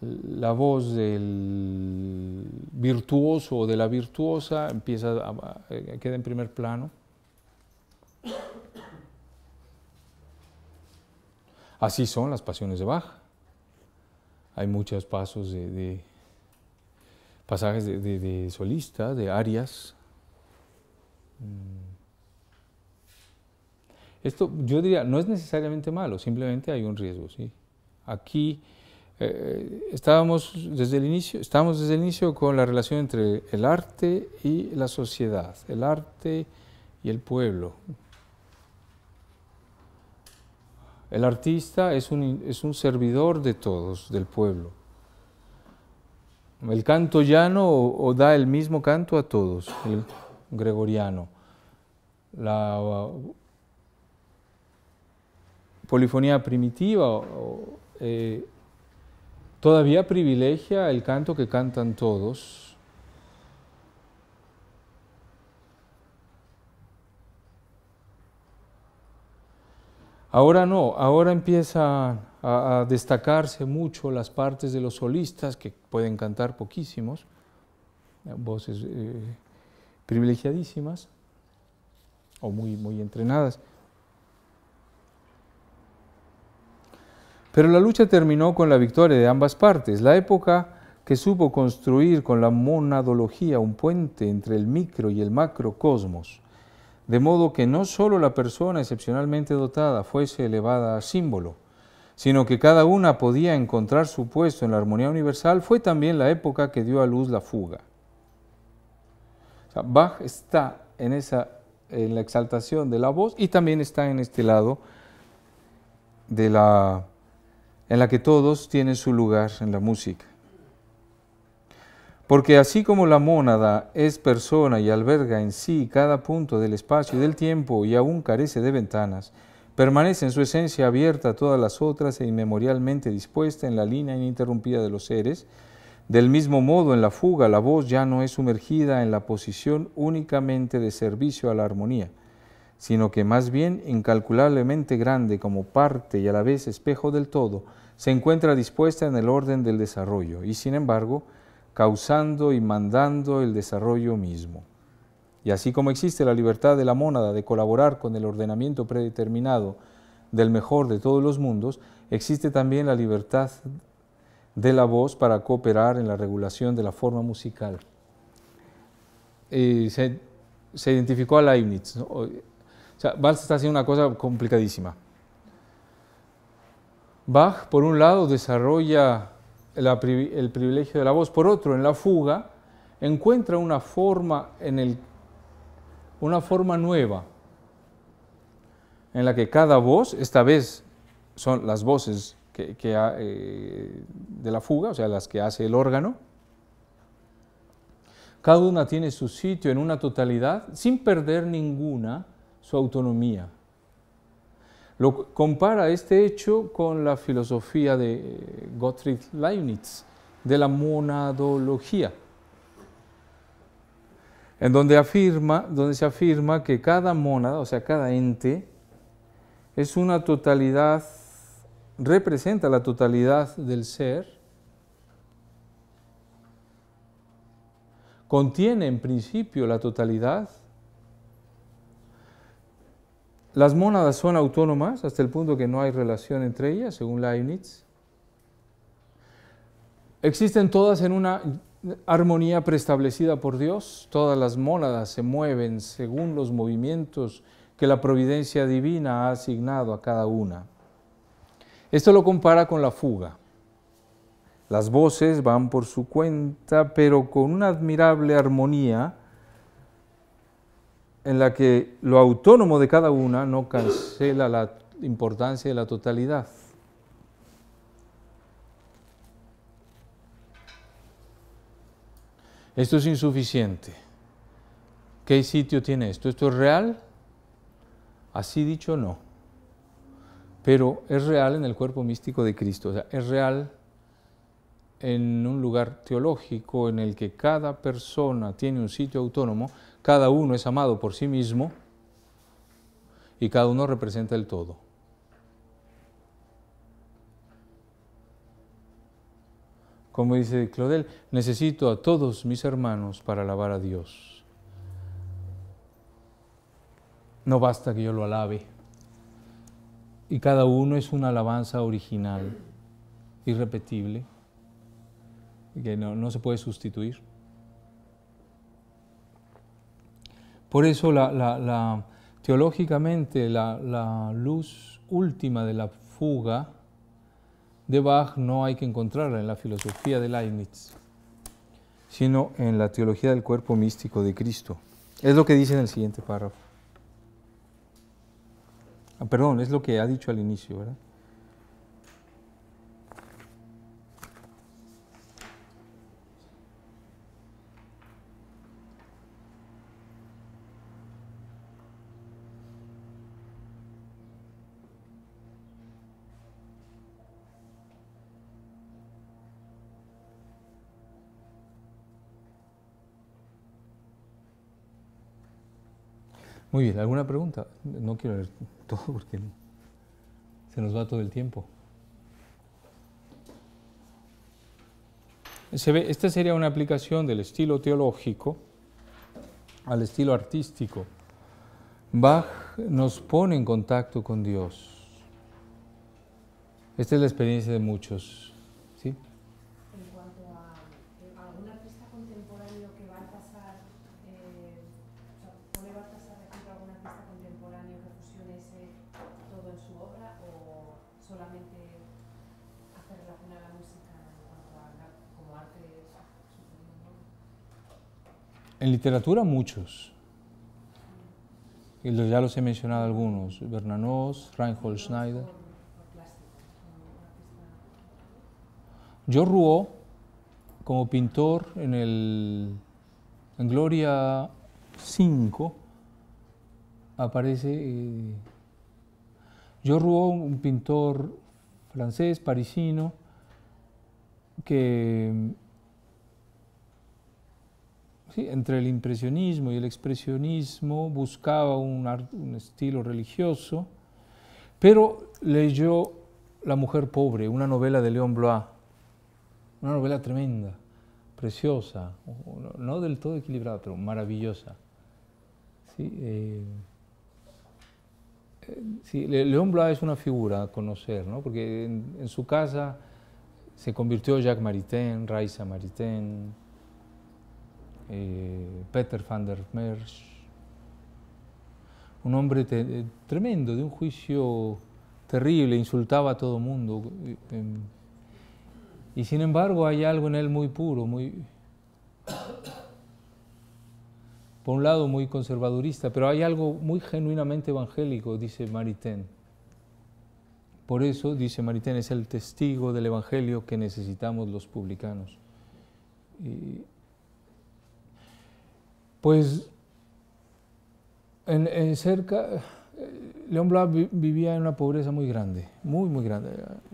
la voz del virtuoso o de la virtuosa empieza a, eh, queda en primer plano. Así son las pasiones de baja Hay muchos pasos de, de pasajes de, de, de de arias. Mm. Esto yo diría, no es necesariamente malo, simplemente hay un riesgo. Aquí eh, eh, estábamos, desde el inicio, desde el inicio con la relación entre el arte y la sociedad, el arte y el pueblo. El artista es un, servidor de todos, del pueblo. El canto llano da el mismo canto a todos, el gregoriano polifonía primitiva eh, todavía privilegia el canto que cantan todos. Ahora no, ahora empiezan a, destacarse mucho las partes de los solistas que pueden cantar poquísimos, voces eh, privilegiadísimas o muy, muy entrenadas. Pero la lucha terminó con la victoria de ambas partes. La época que supo construir con la monadología un puente entre el micro y el macrocosmos, de modo que no solo la persona excepcionalmente dotada fuese elevada a símbolo, sino que cada una podía encontrar su puesto en la armonía universal, fue también la época que dio a luz la fuga. Bach está en, esa, en la exaltación de la voz y también está en este lado de la en la que todos tienen su lugar en la música. Porque así como la mónada es persona y alberga en sí cada punto del espacio y del tiempo y aún carece de ventanas, permanece en su esencia abierta a todas las otras e inmemorialmente dispuesta en la línea ininterrumpida de los seres, del mismo modo en la fuga la voz ya no es sumergida en la posición únicamente de servicio a la armonía, sino que más bien incalculablemente grande como parte y a la vez espejo del todo, se encuentra dispuesta en el orden del desarrollo y sin embargo causando y mandando el desarrollo mismo. Y así como existe la libertad de la mónada de colaborar con el ordenamiento predeterminado del mejor de todos los mundos, existe también la libertad de la voz para cooperar en la regulación de la forma musical. Eh, se, identificó a Leibniz, o sea, Valls está haciendo una cosa complicadísima. Bach, por un lado, desarrolla el privilegio de la voz, por otro, en la fuga, encuentra una forma, en una forma nueva en la que cada voz, esta vez son las voces eh, de la fuga, o sea, las que hace el órgano, cada una tiene su sitio en una totalidad sin perder ninguna su autonomía. Lo compara este hecho con la filosofía de eh, Gottfried Leibniz, de la monadología, en donde, afirma, donde se afirma que cada mónada, o sea, cada ente, es una totalidad, representa la totalidad del ser, contiene en principio la totalidad las mónadas son autónomas hasta el punto que no hay relación entre ellas, según Leibniz. Existen todas en una armonía preestablecida por Dios. Todas las mónadas se mueven según los movimientos que la providencia divina ha asignado a cada una. Esto lo compara con la fuga. Las voces van por su cuenta, pero con una admirable armonía en la que lo autónomo de cada una no cancela la importancia de la totalidad. Esto es insuficiente. ¿Qué sitio tiene esto? ¿Esto es real? Así dicho, no. Pero es real en el cuerpo místico de Cristo, o sea, es real en un lugar teológico en el que cada persona tiene un sitio autónomo, cada uno es amado por sí mismo y cada uno representa el todo. Como dice Claudel, necesito a todos mis hermanos para alabar a Dios. No basta que yo lo alabe. Y cada uno es una alabanza original, irrepetible que no, se puede sustituir. Por eso la, teológicamente la, luz última de la fuga de Bach no hay que encontrarla en la filosofía de Leibniz, sino en la teología del cuerpo místico de Cristo. Es lo que dice en el siguiente párrafo. Ah, perdón, es lo que ha dicho al inicio, ¿verdad? Muy bien, ¿alguna pregunta? No quiero leer todo porque se nos va todo el tiempo. Se ve, esta sería una aplicación del estilo teológico al estilo artístico. Bach nos pone en contacto con Dios. Esta es la experiencia de muchos. En literatura muchos. Y ya los he mencionado algunos, Bernanos, Reinhold Schneider. Yo Rouault, como pintor en, el, en Gloria 5, aparece... Eh, Rouault, un pintor francés, parisino, que entre el impresionismo y el expresionismo, buscaba un, estilo religioso, pero leyó La mujer pobre, una novela de León Blois, una novela tremenda, preciosa, no del todo equilibrada, pero maravillosa. ¿Sí? Eh, eh, León Blois es una figura a conocer, porque en, su casa se convirtió Jacques Maritain, Raisa Maritain, eh, Peter van der Mersch, un hombre eh, tremendo, de un juicio terrible, insultaba a todo mundo. Eh, em, y sin embargo hay algo en él muy puro, muy, por un lado muy conservadurista, pero hay algo muy genuinamente evangélico, dice Maritain. Por eso, dice Maritain, es el testigo del Evangelio que necesitamos los publicanos. Y, pues en, cerca, eh, León Blas vivía en una pobreza muy grande, muy, muy grande.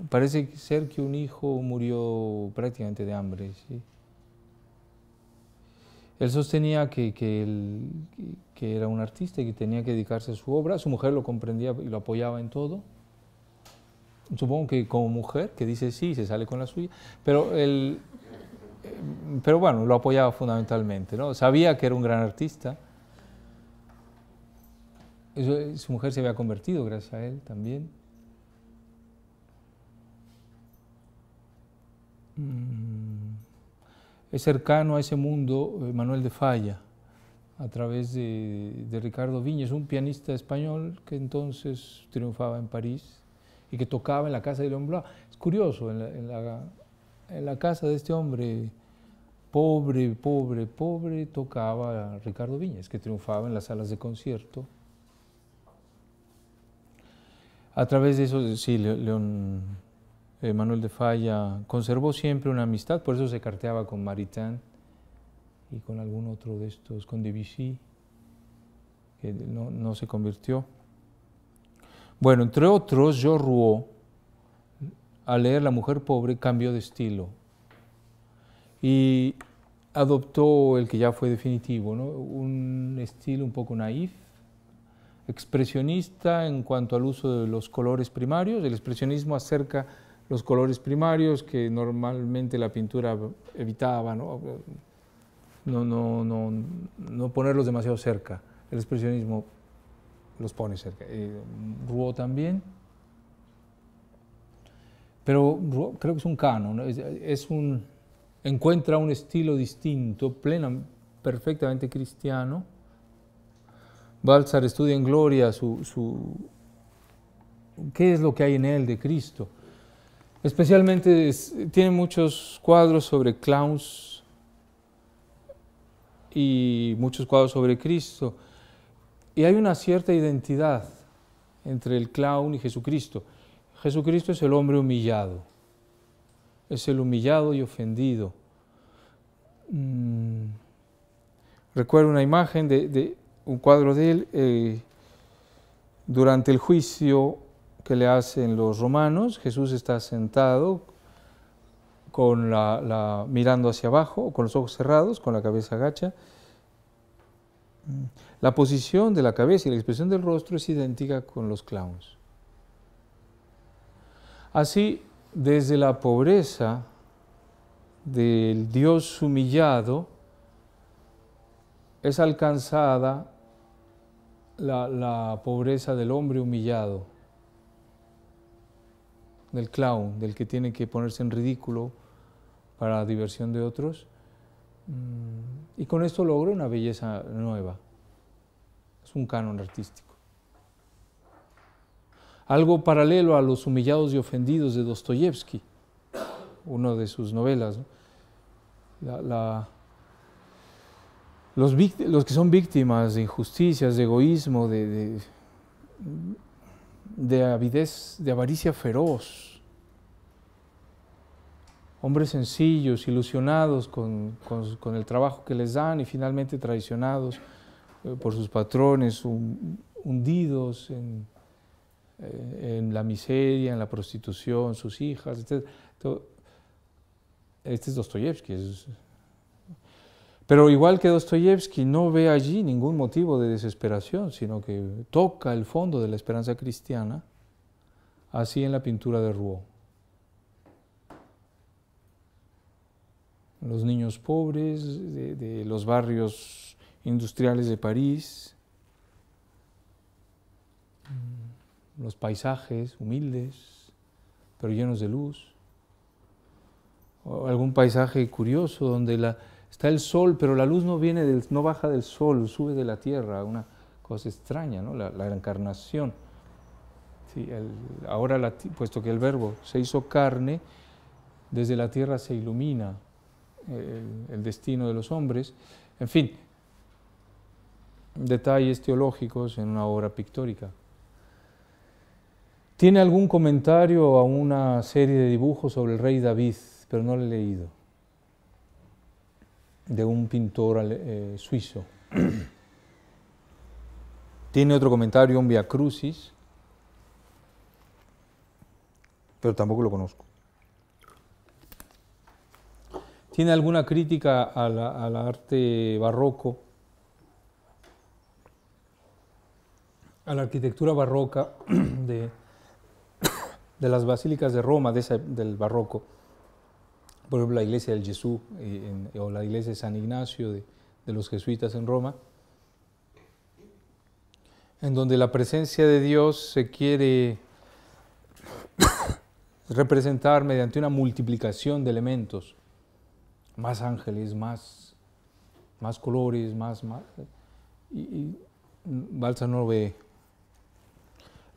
Parece ser que un hijo murió prácticamente de hambre. Él sostenía que, era un artista y que tenía que dedicarse a su obra. Su mujer lo comprendía y lo apoyaba en todo. Supongo que como mujer, que dice sí, se sale con la suya. Pero él, pero bueno, lo apoyaba fundamentalmente, ¿no? Sabía que era un gran artista. su mujer se había convertido gracias a él también. Mm. Es cercano a ese mundo eh, Manuel de Falla, a través de, Ricardo Viñez, un pianista español que entonces triunfaba en París y que tocaba en la casa de León Es curioso, en la, en la casa de este hombre pobre, pobre, pobre tocaba Ricardo Viñez, que triunfaba en las salas de concierto. A través de eso, sí, León Manuel de Falla conservó siempre una amistad, por eso se carteaba con Maritán y con algún otro de estos, con Debussy, que no, no se convirtió. Bueno, entre otros, Joe Rouault, al leer La mujer pobre, cambió de estilo y adoptó el que ya fue definitivo, un estilo un poco naif, expresionista en cuanto al uso de los colores primarios. El expresionismo acerca los colores primarios que normalmente la pintura evitaba, ¿no? No, no, ponerlos demasiado cerca. El expresionismo los pone cerca. Eh, también. Pero creo que es un canon, es un encuentra un estilo distinto, plena, perfectamente cristiano. Balsar estudia en gloria su, qué es lo que hay en él de Cristo. Especialmente tiene muchos cuadros sobre clowns y muchos cuadros sobre Cristo. Y hay una cierta identidad entre el clown y Jesucristo. Jesucristo es el hombre humillado es el humillado y ofendido. Mm. Recuerdo una imagen de, un cuadro de él eh, durante el juicio que le hacen los romanos. Jesús está sentado con la, mirando hacia abajo, con los ojos cerrados, con la cabeza agacha. Mm. La posición de la cabeza y la expresión del rostro es idéntica con los clowns. Así, desde la pobreza del Dios humillado es alcanzada la, pobreza del hombre humillado, del clown, del que tiene que ponerse en ridículo para la diversión de otros. Mm, y con esto logro una belleza nueva. Es un canon artístico algo paralelo a Los humillados y ofendidos de Dostoyevsky, una de sus novelas. los, que son víctimas de injusticias, de egoísmo, de, avidez, de avaricia feroz. Hombres sencillos, ilusionados con, el trabajo que les dan y finalmente traicionados eh, por sus patrones, hundidos en eh, en la miseria, en la prostitución, sus hijas, Este es Dostoyevsky. Pero igual que Dostoyevsky, no ve allí ningún motivo de desesperación, sino que toca el fondo de la esperanza cristiana, así en la pintura de Rouault. Los niños pobres de, los barrios industriales de París los paisajes humildes, pero llenos de luz, algún paisaje curioso donde está el sol, pero la luz no, viene del, no baja del sol, sube de la tierra, una cosa extraña, ¿no? la, encarnación. ahora, puesto que el verbo se hizo carne, desde la tierra se ilumina el destino de los hombres. En fin, detalles teológicos en una obra pictórica. Tiene algún comentario a una serie de dibujos sobre el rey David, pero no lo he leído, de un pintor eh, suizo. Tiene otro comentario, un Via Crucis, pero tampoco lo conozco. ¿Tiene alguna crítica al arte barroco, a la arquitectura barroca de de las basílicas de Roma del barroco. Por ejemplo, la iglesia del Jesús eh, o la iglesia de San Ignacio de, los jesuitas en Roma, en donde la presencia de Dios se quiere representar mediante una multiplicación de elementos, más ángeles, más, más colores, más... más y, y mm, Balsa no ve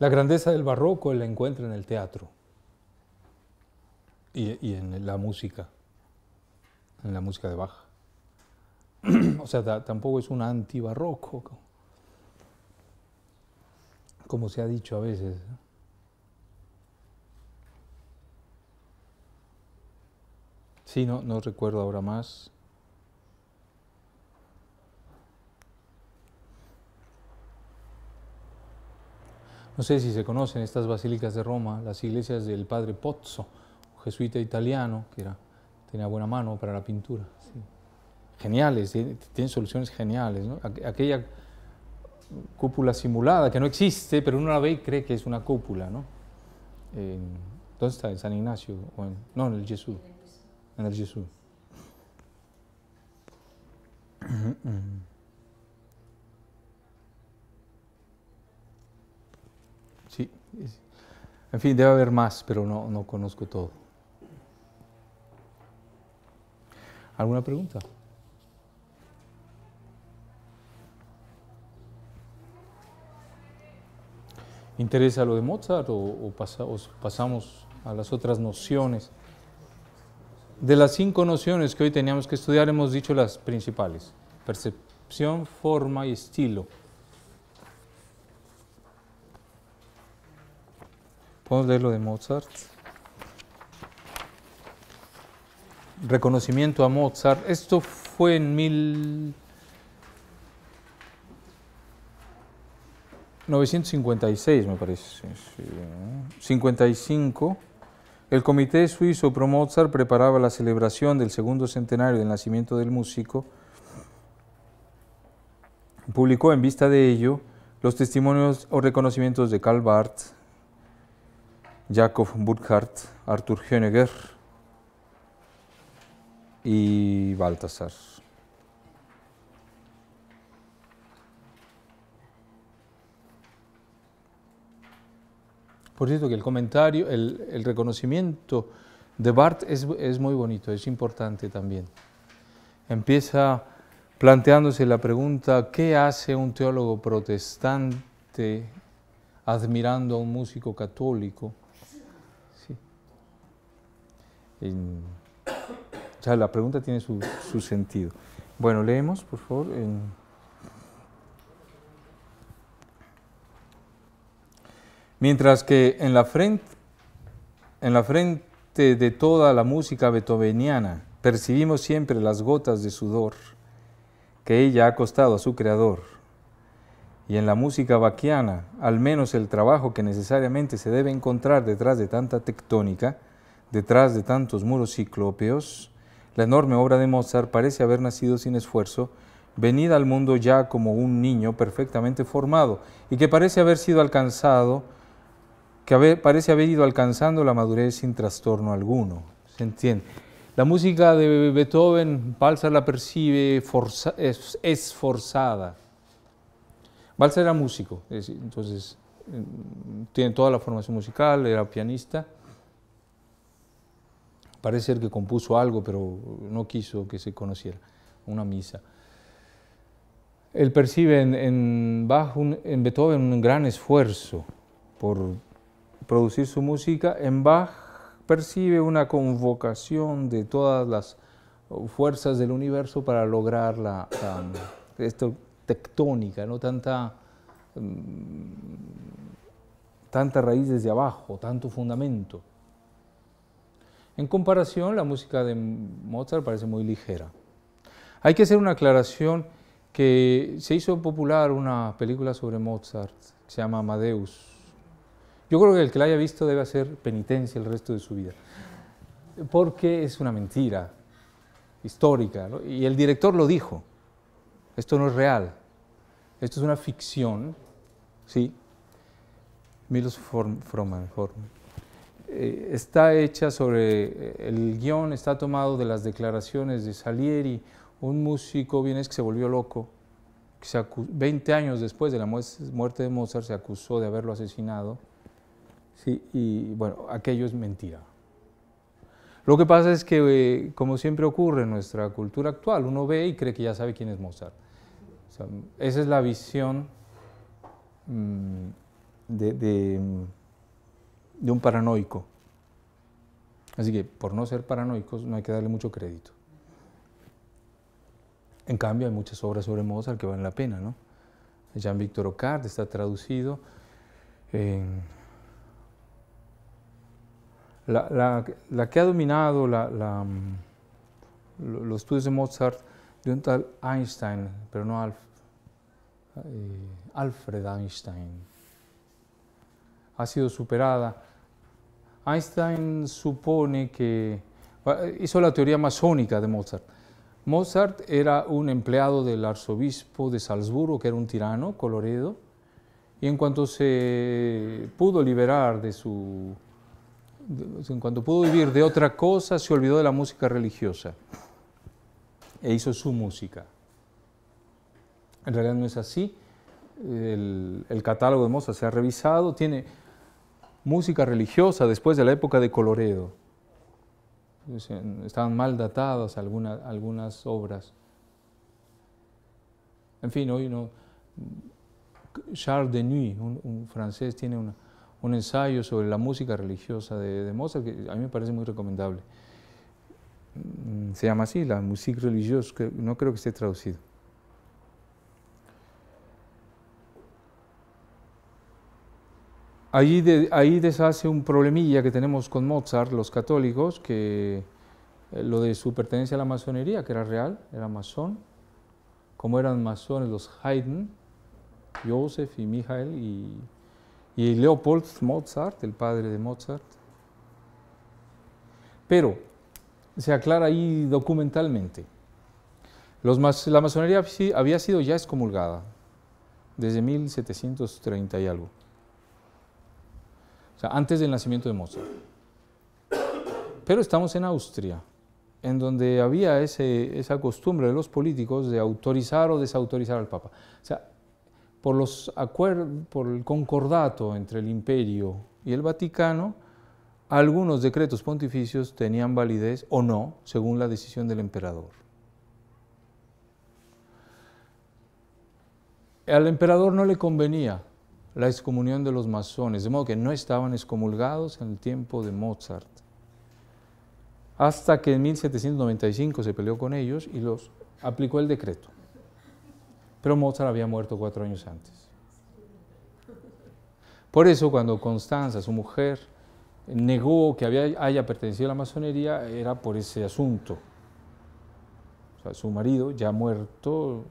la grandeza del barroco la encuentra en el teatro y, en la música, en la música de baja. o sea, tampoco es un antibarroco, como se ha dicho a veces. Sí, no, no recuerdo ahora más. No sé si se conocen estas basílicas de Roma, las iglesias del padre Pozzo, jesuita italiano que era, tenía buena mano para la pintura. Geniales, tienen soluciones geniales. Aquella cúpula simulada que no existe, pero uno la ve y cree que es una cúpula. ¿no? ¿Dónde está? ¿En San Ignacio? ¿O en, no, en el Jesús. En el Jesús. Mm. Sí. En fin, debe haber más, pero no, conozco todo. ¿Alguna pregunta? ¿Interesa lo de Mozart o, pasamos a las otras nociones? De las cinco nociones que hoy teníamos que estudiar, hemos dicho las principales. Percepción, forma y estilo. Podemos leer lo de Mozart. Reconocimiento a Mozart. Esto fue en 1956, me parece. 55. El Comité Suizo Pro Mozart preparaba la celebración del segundo centenario del nacimiento del músico. Publicó en vista de ello los testimonios o reconocimientos de Karl Barth, Jacob Burkhardt, Arthur Honegger y Baltasar. Por cierto que el comentario, el, reconocimiento de Barth es muy bonito, es importante también. Empieza planteándose la pregunta, ¿qué hace un teólogo protestante admirando a un músico católico? la pregunta tiene su, sentido. Bueno, leemos, por favor. En, mientras que en la frente, en la frente de toda la música beethoveniana percibimos siempre las gotas de sudor que ella ha costado a su creador. Y en la música vaquiana, al menos el trabajo que necesariamente se debe encontrar detrás de tanta tectónica, Detrás de tantos muros ciclópeos, la enorme obra de Mozart parece haber nacido sin esfuerzo, venida al mundo ya como un niño perfectamente formado y que parece haber sido alcanzado, que parece haber ido alcanzando la madurez sin trastorno alguno. ¿Se entiende? La música de Beethoven, Balsa la percibe es, esforzada. Balsa era músico, entonces eh, tiene toda la formación musical, era pianista Parece ser que compuso algo, pero no quiso que se conociera, una misa. Él percibe en, en Bach, en Beethoven, un gran esfuerzo por producir su música. En Bach percibe una convocación de todas las fuerzas del universo para lograr la, esto tectónica, no tanta, mm, tanta raíz desde abajo, tanto fundamento. En comparación, la música de Mozart parece muy ligera. Hay que hacer una aclaración que se hizo popular una película sobre Mozart, que se llama Amadeus. Yo creo que el que la haya visto debe hacer penitencia el resto de su vida, porque es una mentira histórica, y el director lo dijo, esto no es real, esto es una ficción, ¿sí? Milos Forman. Forman. Eh, está hecha sobre, eh, el guión está tomado de las declaraciones de Salieri, un músico vienes que se volvió loco, 20 años después de la muerte de Mozart se acusó de haberlo asesinado, y bueno, aquello es mentira. Lo que pasa es que, eh, como siempre ocurre en nuestra cultura actual, uno ve y cree que ya sabe quién es Mozart. esa es la visión mm, de de un paranoico. Así que por no ser paranoicos no hay que darle mucho crédito. En cambio hay muchas obras sobre Mozart que valen la pena, ¿no? Jean-Victor O'Card está traducido La, que ha dominado la, mm, los estudios de Mozart de un tal Einstein, pero no eh, Alfred Einstein, ha sido superada. Einstein supone que hizo la teoría masónica de Mozart. Mozart era un empleado del arzobispo de Salzburgo, que era un tirano, Coloredo, y en cuanto se pudo liberar de su... en cuanto pudo vivir de otra cosa, se olvidó de la música religiosa e hizo su música. En realidad no es así. El, el catálogo de Mozart se ha revisado, tiene música religiosa después de la época de Coloredo. Estaban mal datadas algunas, algunas obras. En fin, hoy Charles Denis, un, un francés, tiene un ensayo sobre la música religiosa de, Mozart que a mí me parece muy recomendable. Mm, se llama así, la musique religiosa, que no creo que esté traducido. Ahí, deshace un problemilla que tenemos con Mozart, los católicos, que eh, lo de su pertenencia a la masonería, que era real, era masón, como eran masones los Haydn, Joseph y Michael y, Leopold Mozart, el padre de Mozart. Pero se aclara ahí documentalmente. la masonería había sido ya excomulgada desde 1730 y algo o sea, antes del nacimiento de Mozart. Pero estamos en Austria, en donde había esa costumbre de los políticos de autorizar o desautorizar al Papa. O sea, por, los por el concordato entre el imperio y el Vaticano, algunos decretos pontificios tenían validez o no, según la decisión del emperador. Al emperador no le convenía la excomunión de los masones, de modo que no estaban excomulgados en el tiempo de Mozart. Hasta que en 1795 se peleó con ellos y los aplicó el decreto. Pero Mozart había muerto cuatro años antes. Por eso cuando Constanza, su mujer, negó que había, haya pertenecido a la masonería, era por ese asunto. su marido, ya muerto,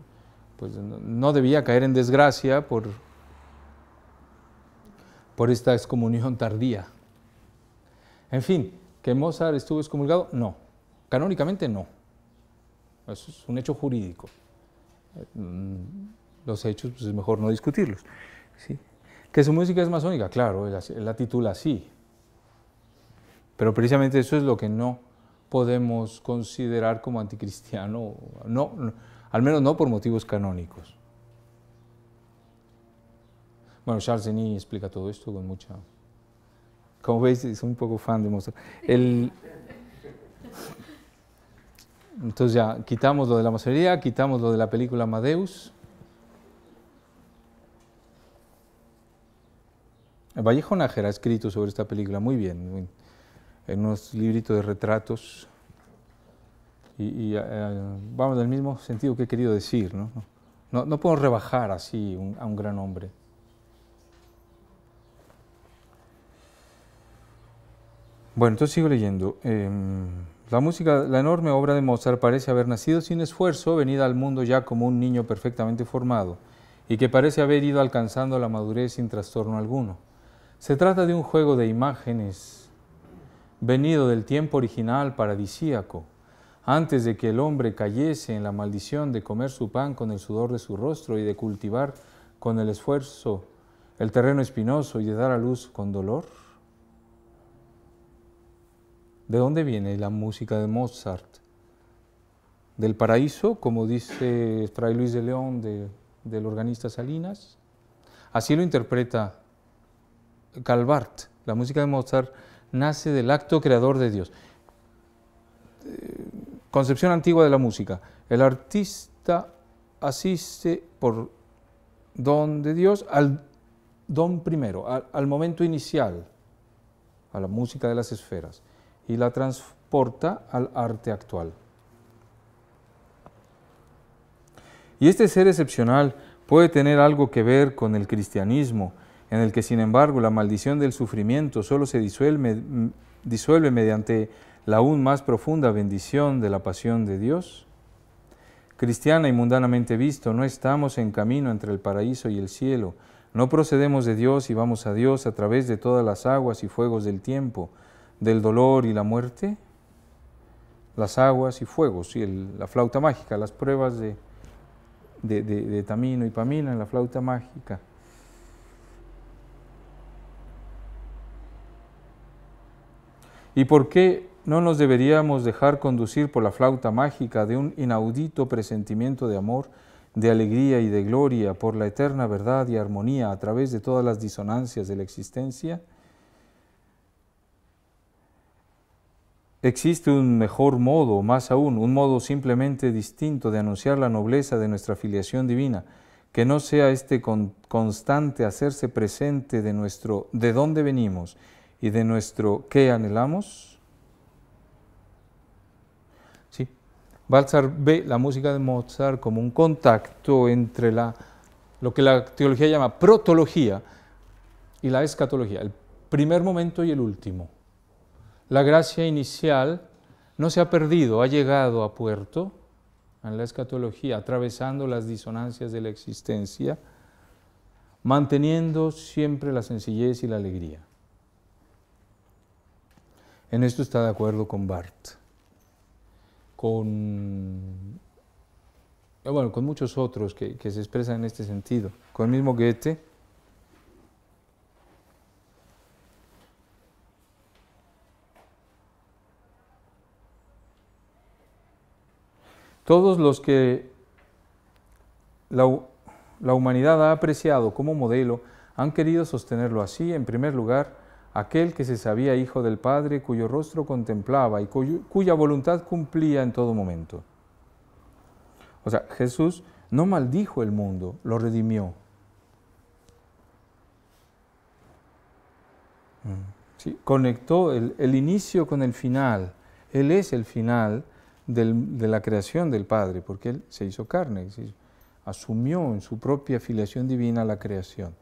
pues no debía caer en desgracia por por esta excomunión tardía. En fin, ¿que Mozart estuvo excomulgado? No, canónicamente no. Eso es un hecho jurídico. Mm, los hechos pues es mejor no discutirlos. ¿Que su música es masónica? Claro, la titula así. Pero precisamente eso es lo que no podemos considerar como anticristiano, no, al menos no por motivos canónicos. Bueno, Charles Denis explica todo esto con mucha... Como veis, es un poco fan de Mozart. Entonces ya, quitamos lo de la masonería, quitamos lo de la película Amadeus. Vallejo Nájera ha escrito sobre esta película muy bien, en unos libritos de retratos. Y, y eh, vamos, del mismo sentido que he querido decir, ¿no? No, podemos rebajar así a un gran hombre. Bueno, entonces sigo leyendo. Em, la música, la enorme obra de Mozart parece haber nacido sin esfuerzo, venida al mundo ya como un niño perfectamente formado, y que parece haber ido alcanzando la madurez sin trastorno alguno. Se trata de un juego de imágenes venido del tiempo original paradisíaco, antes de que el hombre cayese en la maldición de comer su pan con el sudor de su rostro y de cultivar con el esfuerzo el terreno espinoso y de dar a luz con dolor? ¿De dónde viene la música de Mozart? ¿Del paraíso, como dice Fray Luis de León del organista Salinas? Así lo interpreta Calvart. La música de Mozart nace del acto creador de Dios. Eh, concepción antigua de la música. El artista asiste por don de Dios al don primero, al momento inicial, a la música de las esferas y la transporta al arte actual. Y este ser excepcional puede tener algo que ver con el cristianismo, en el que sin embargo la maldición del sufrimiento solo se mm, disuelve, mediante la aún más profunda bendición de la pasión de Dios? Cristiana y mundanamente visto, no estamos en camino entre el paraíso y el cielo, no procedemos de Dios y vamos a Dios a través de todas las aguas y fuegos del tiempo, del dolor y la muerte, las aguas y fuegos, y la flauta mágica, las pruebas de, de, de Tamino y Pamina en la flauta mágica. ¿Y por qué no nos deberíamos dejar conducir por la flauta mágica de un inaudito presentimiento de amor, de alegría y de gloria, por la eterna verdad y armonía a través de todas las disonancias de la existencia? Existe un mejor modo, más aún, un modo simplemente distinto de anunciar la nobleza de nuestra filiación divina, que no sea este constante hacerse presente de nuestro de dónde venimos y de nuestro qué anhelamos. Sí. Balzar ve la música de Mozart como un contacto entre la, lo que la teología llama protología y la escatología, el primer momento y el último la gracia inicial no se ha perdido, ha llegado a puerto en la escatología, atravesando las disonancias de la existencia, manteniendo siempre la sencillez y la alegría. En esto está de acuerdo con Bart, con, eh, bueno, con muchos otros que, que se expresan en este sentido, con el mismo Goethe, Todos los que la, humanidad ha apreciado como modelo han querido sostenerlo así, en primer lugar, aquel que se sabía hijo del Padre, cuyo rostro contemplaba y cuya voluntad cumplía en todo momento. O sea, Jesús no maldijo el mundo, lo redimió. Mm, conectó el, el inicio con el final. Él es el final de la creación del Padre, porque Él se hizo carne, asumió en su propia filiación divina la creación.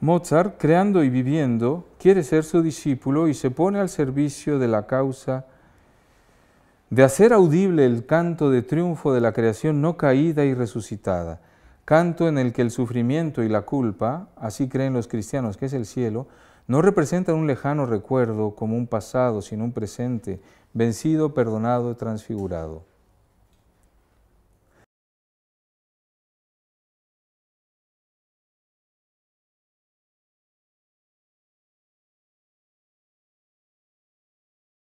Mozart, creando y viviendo, quiere ser su discípulo y se pone al servicio de la causa de hacer audible el canto de triunfo de la creación no caída y resucitada, canto en el que el sufrimiento y la culpa, así creen los cristianos que es el cielo, no representan un lejano recuerdo como un pasado, sino un presente, vencido, perdonado, y transfigurado.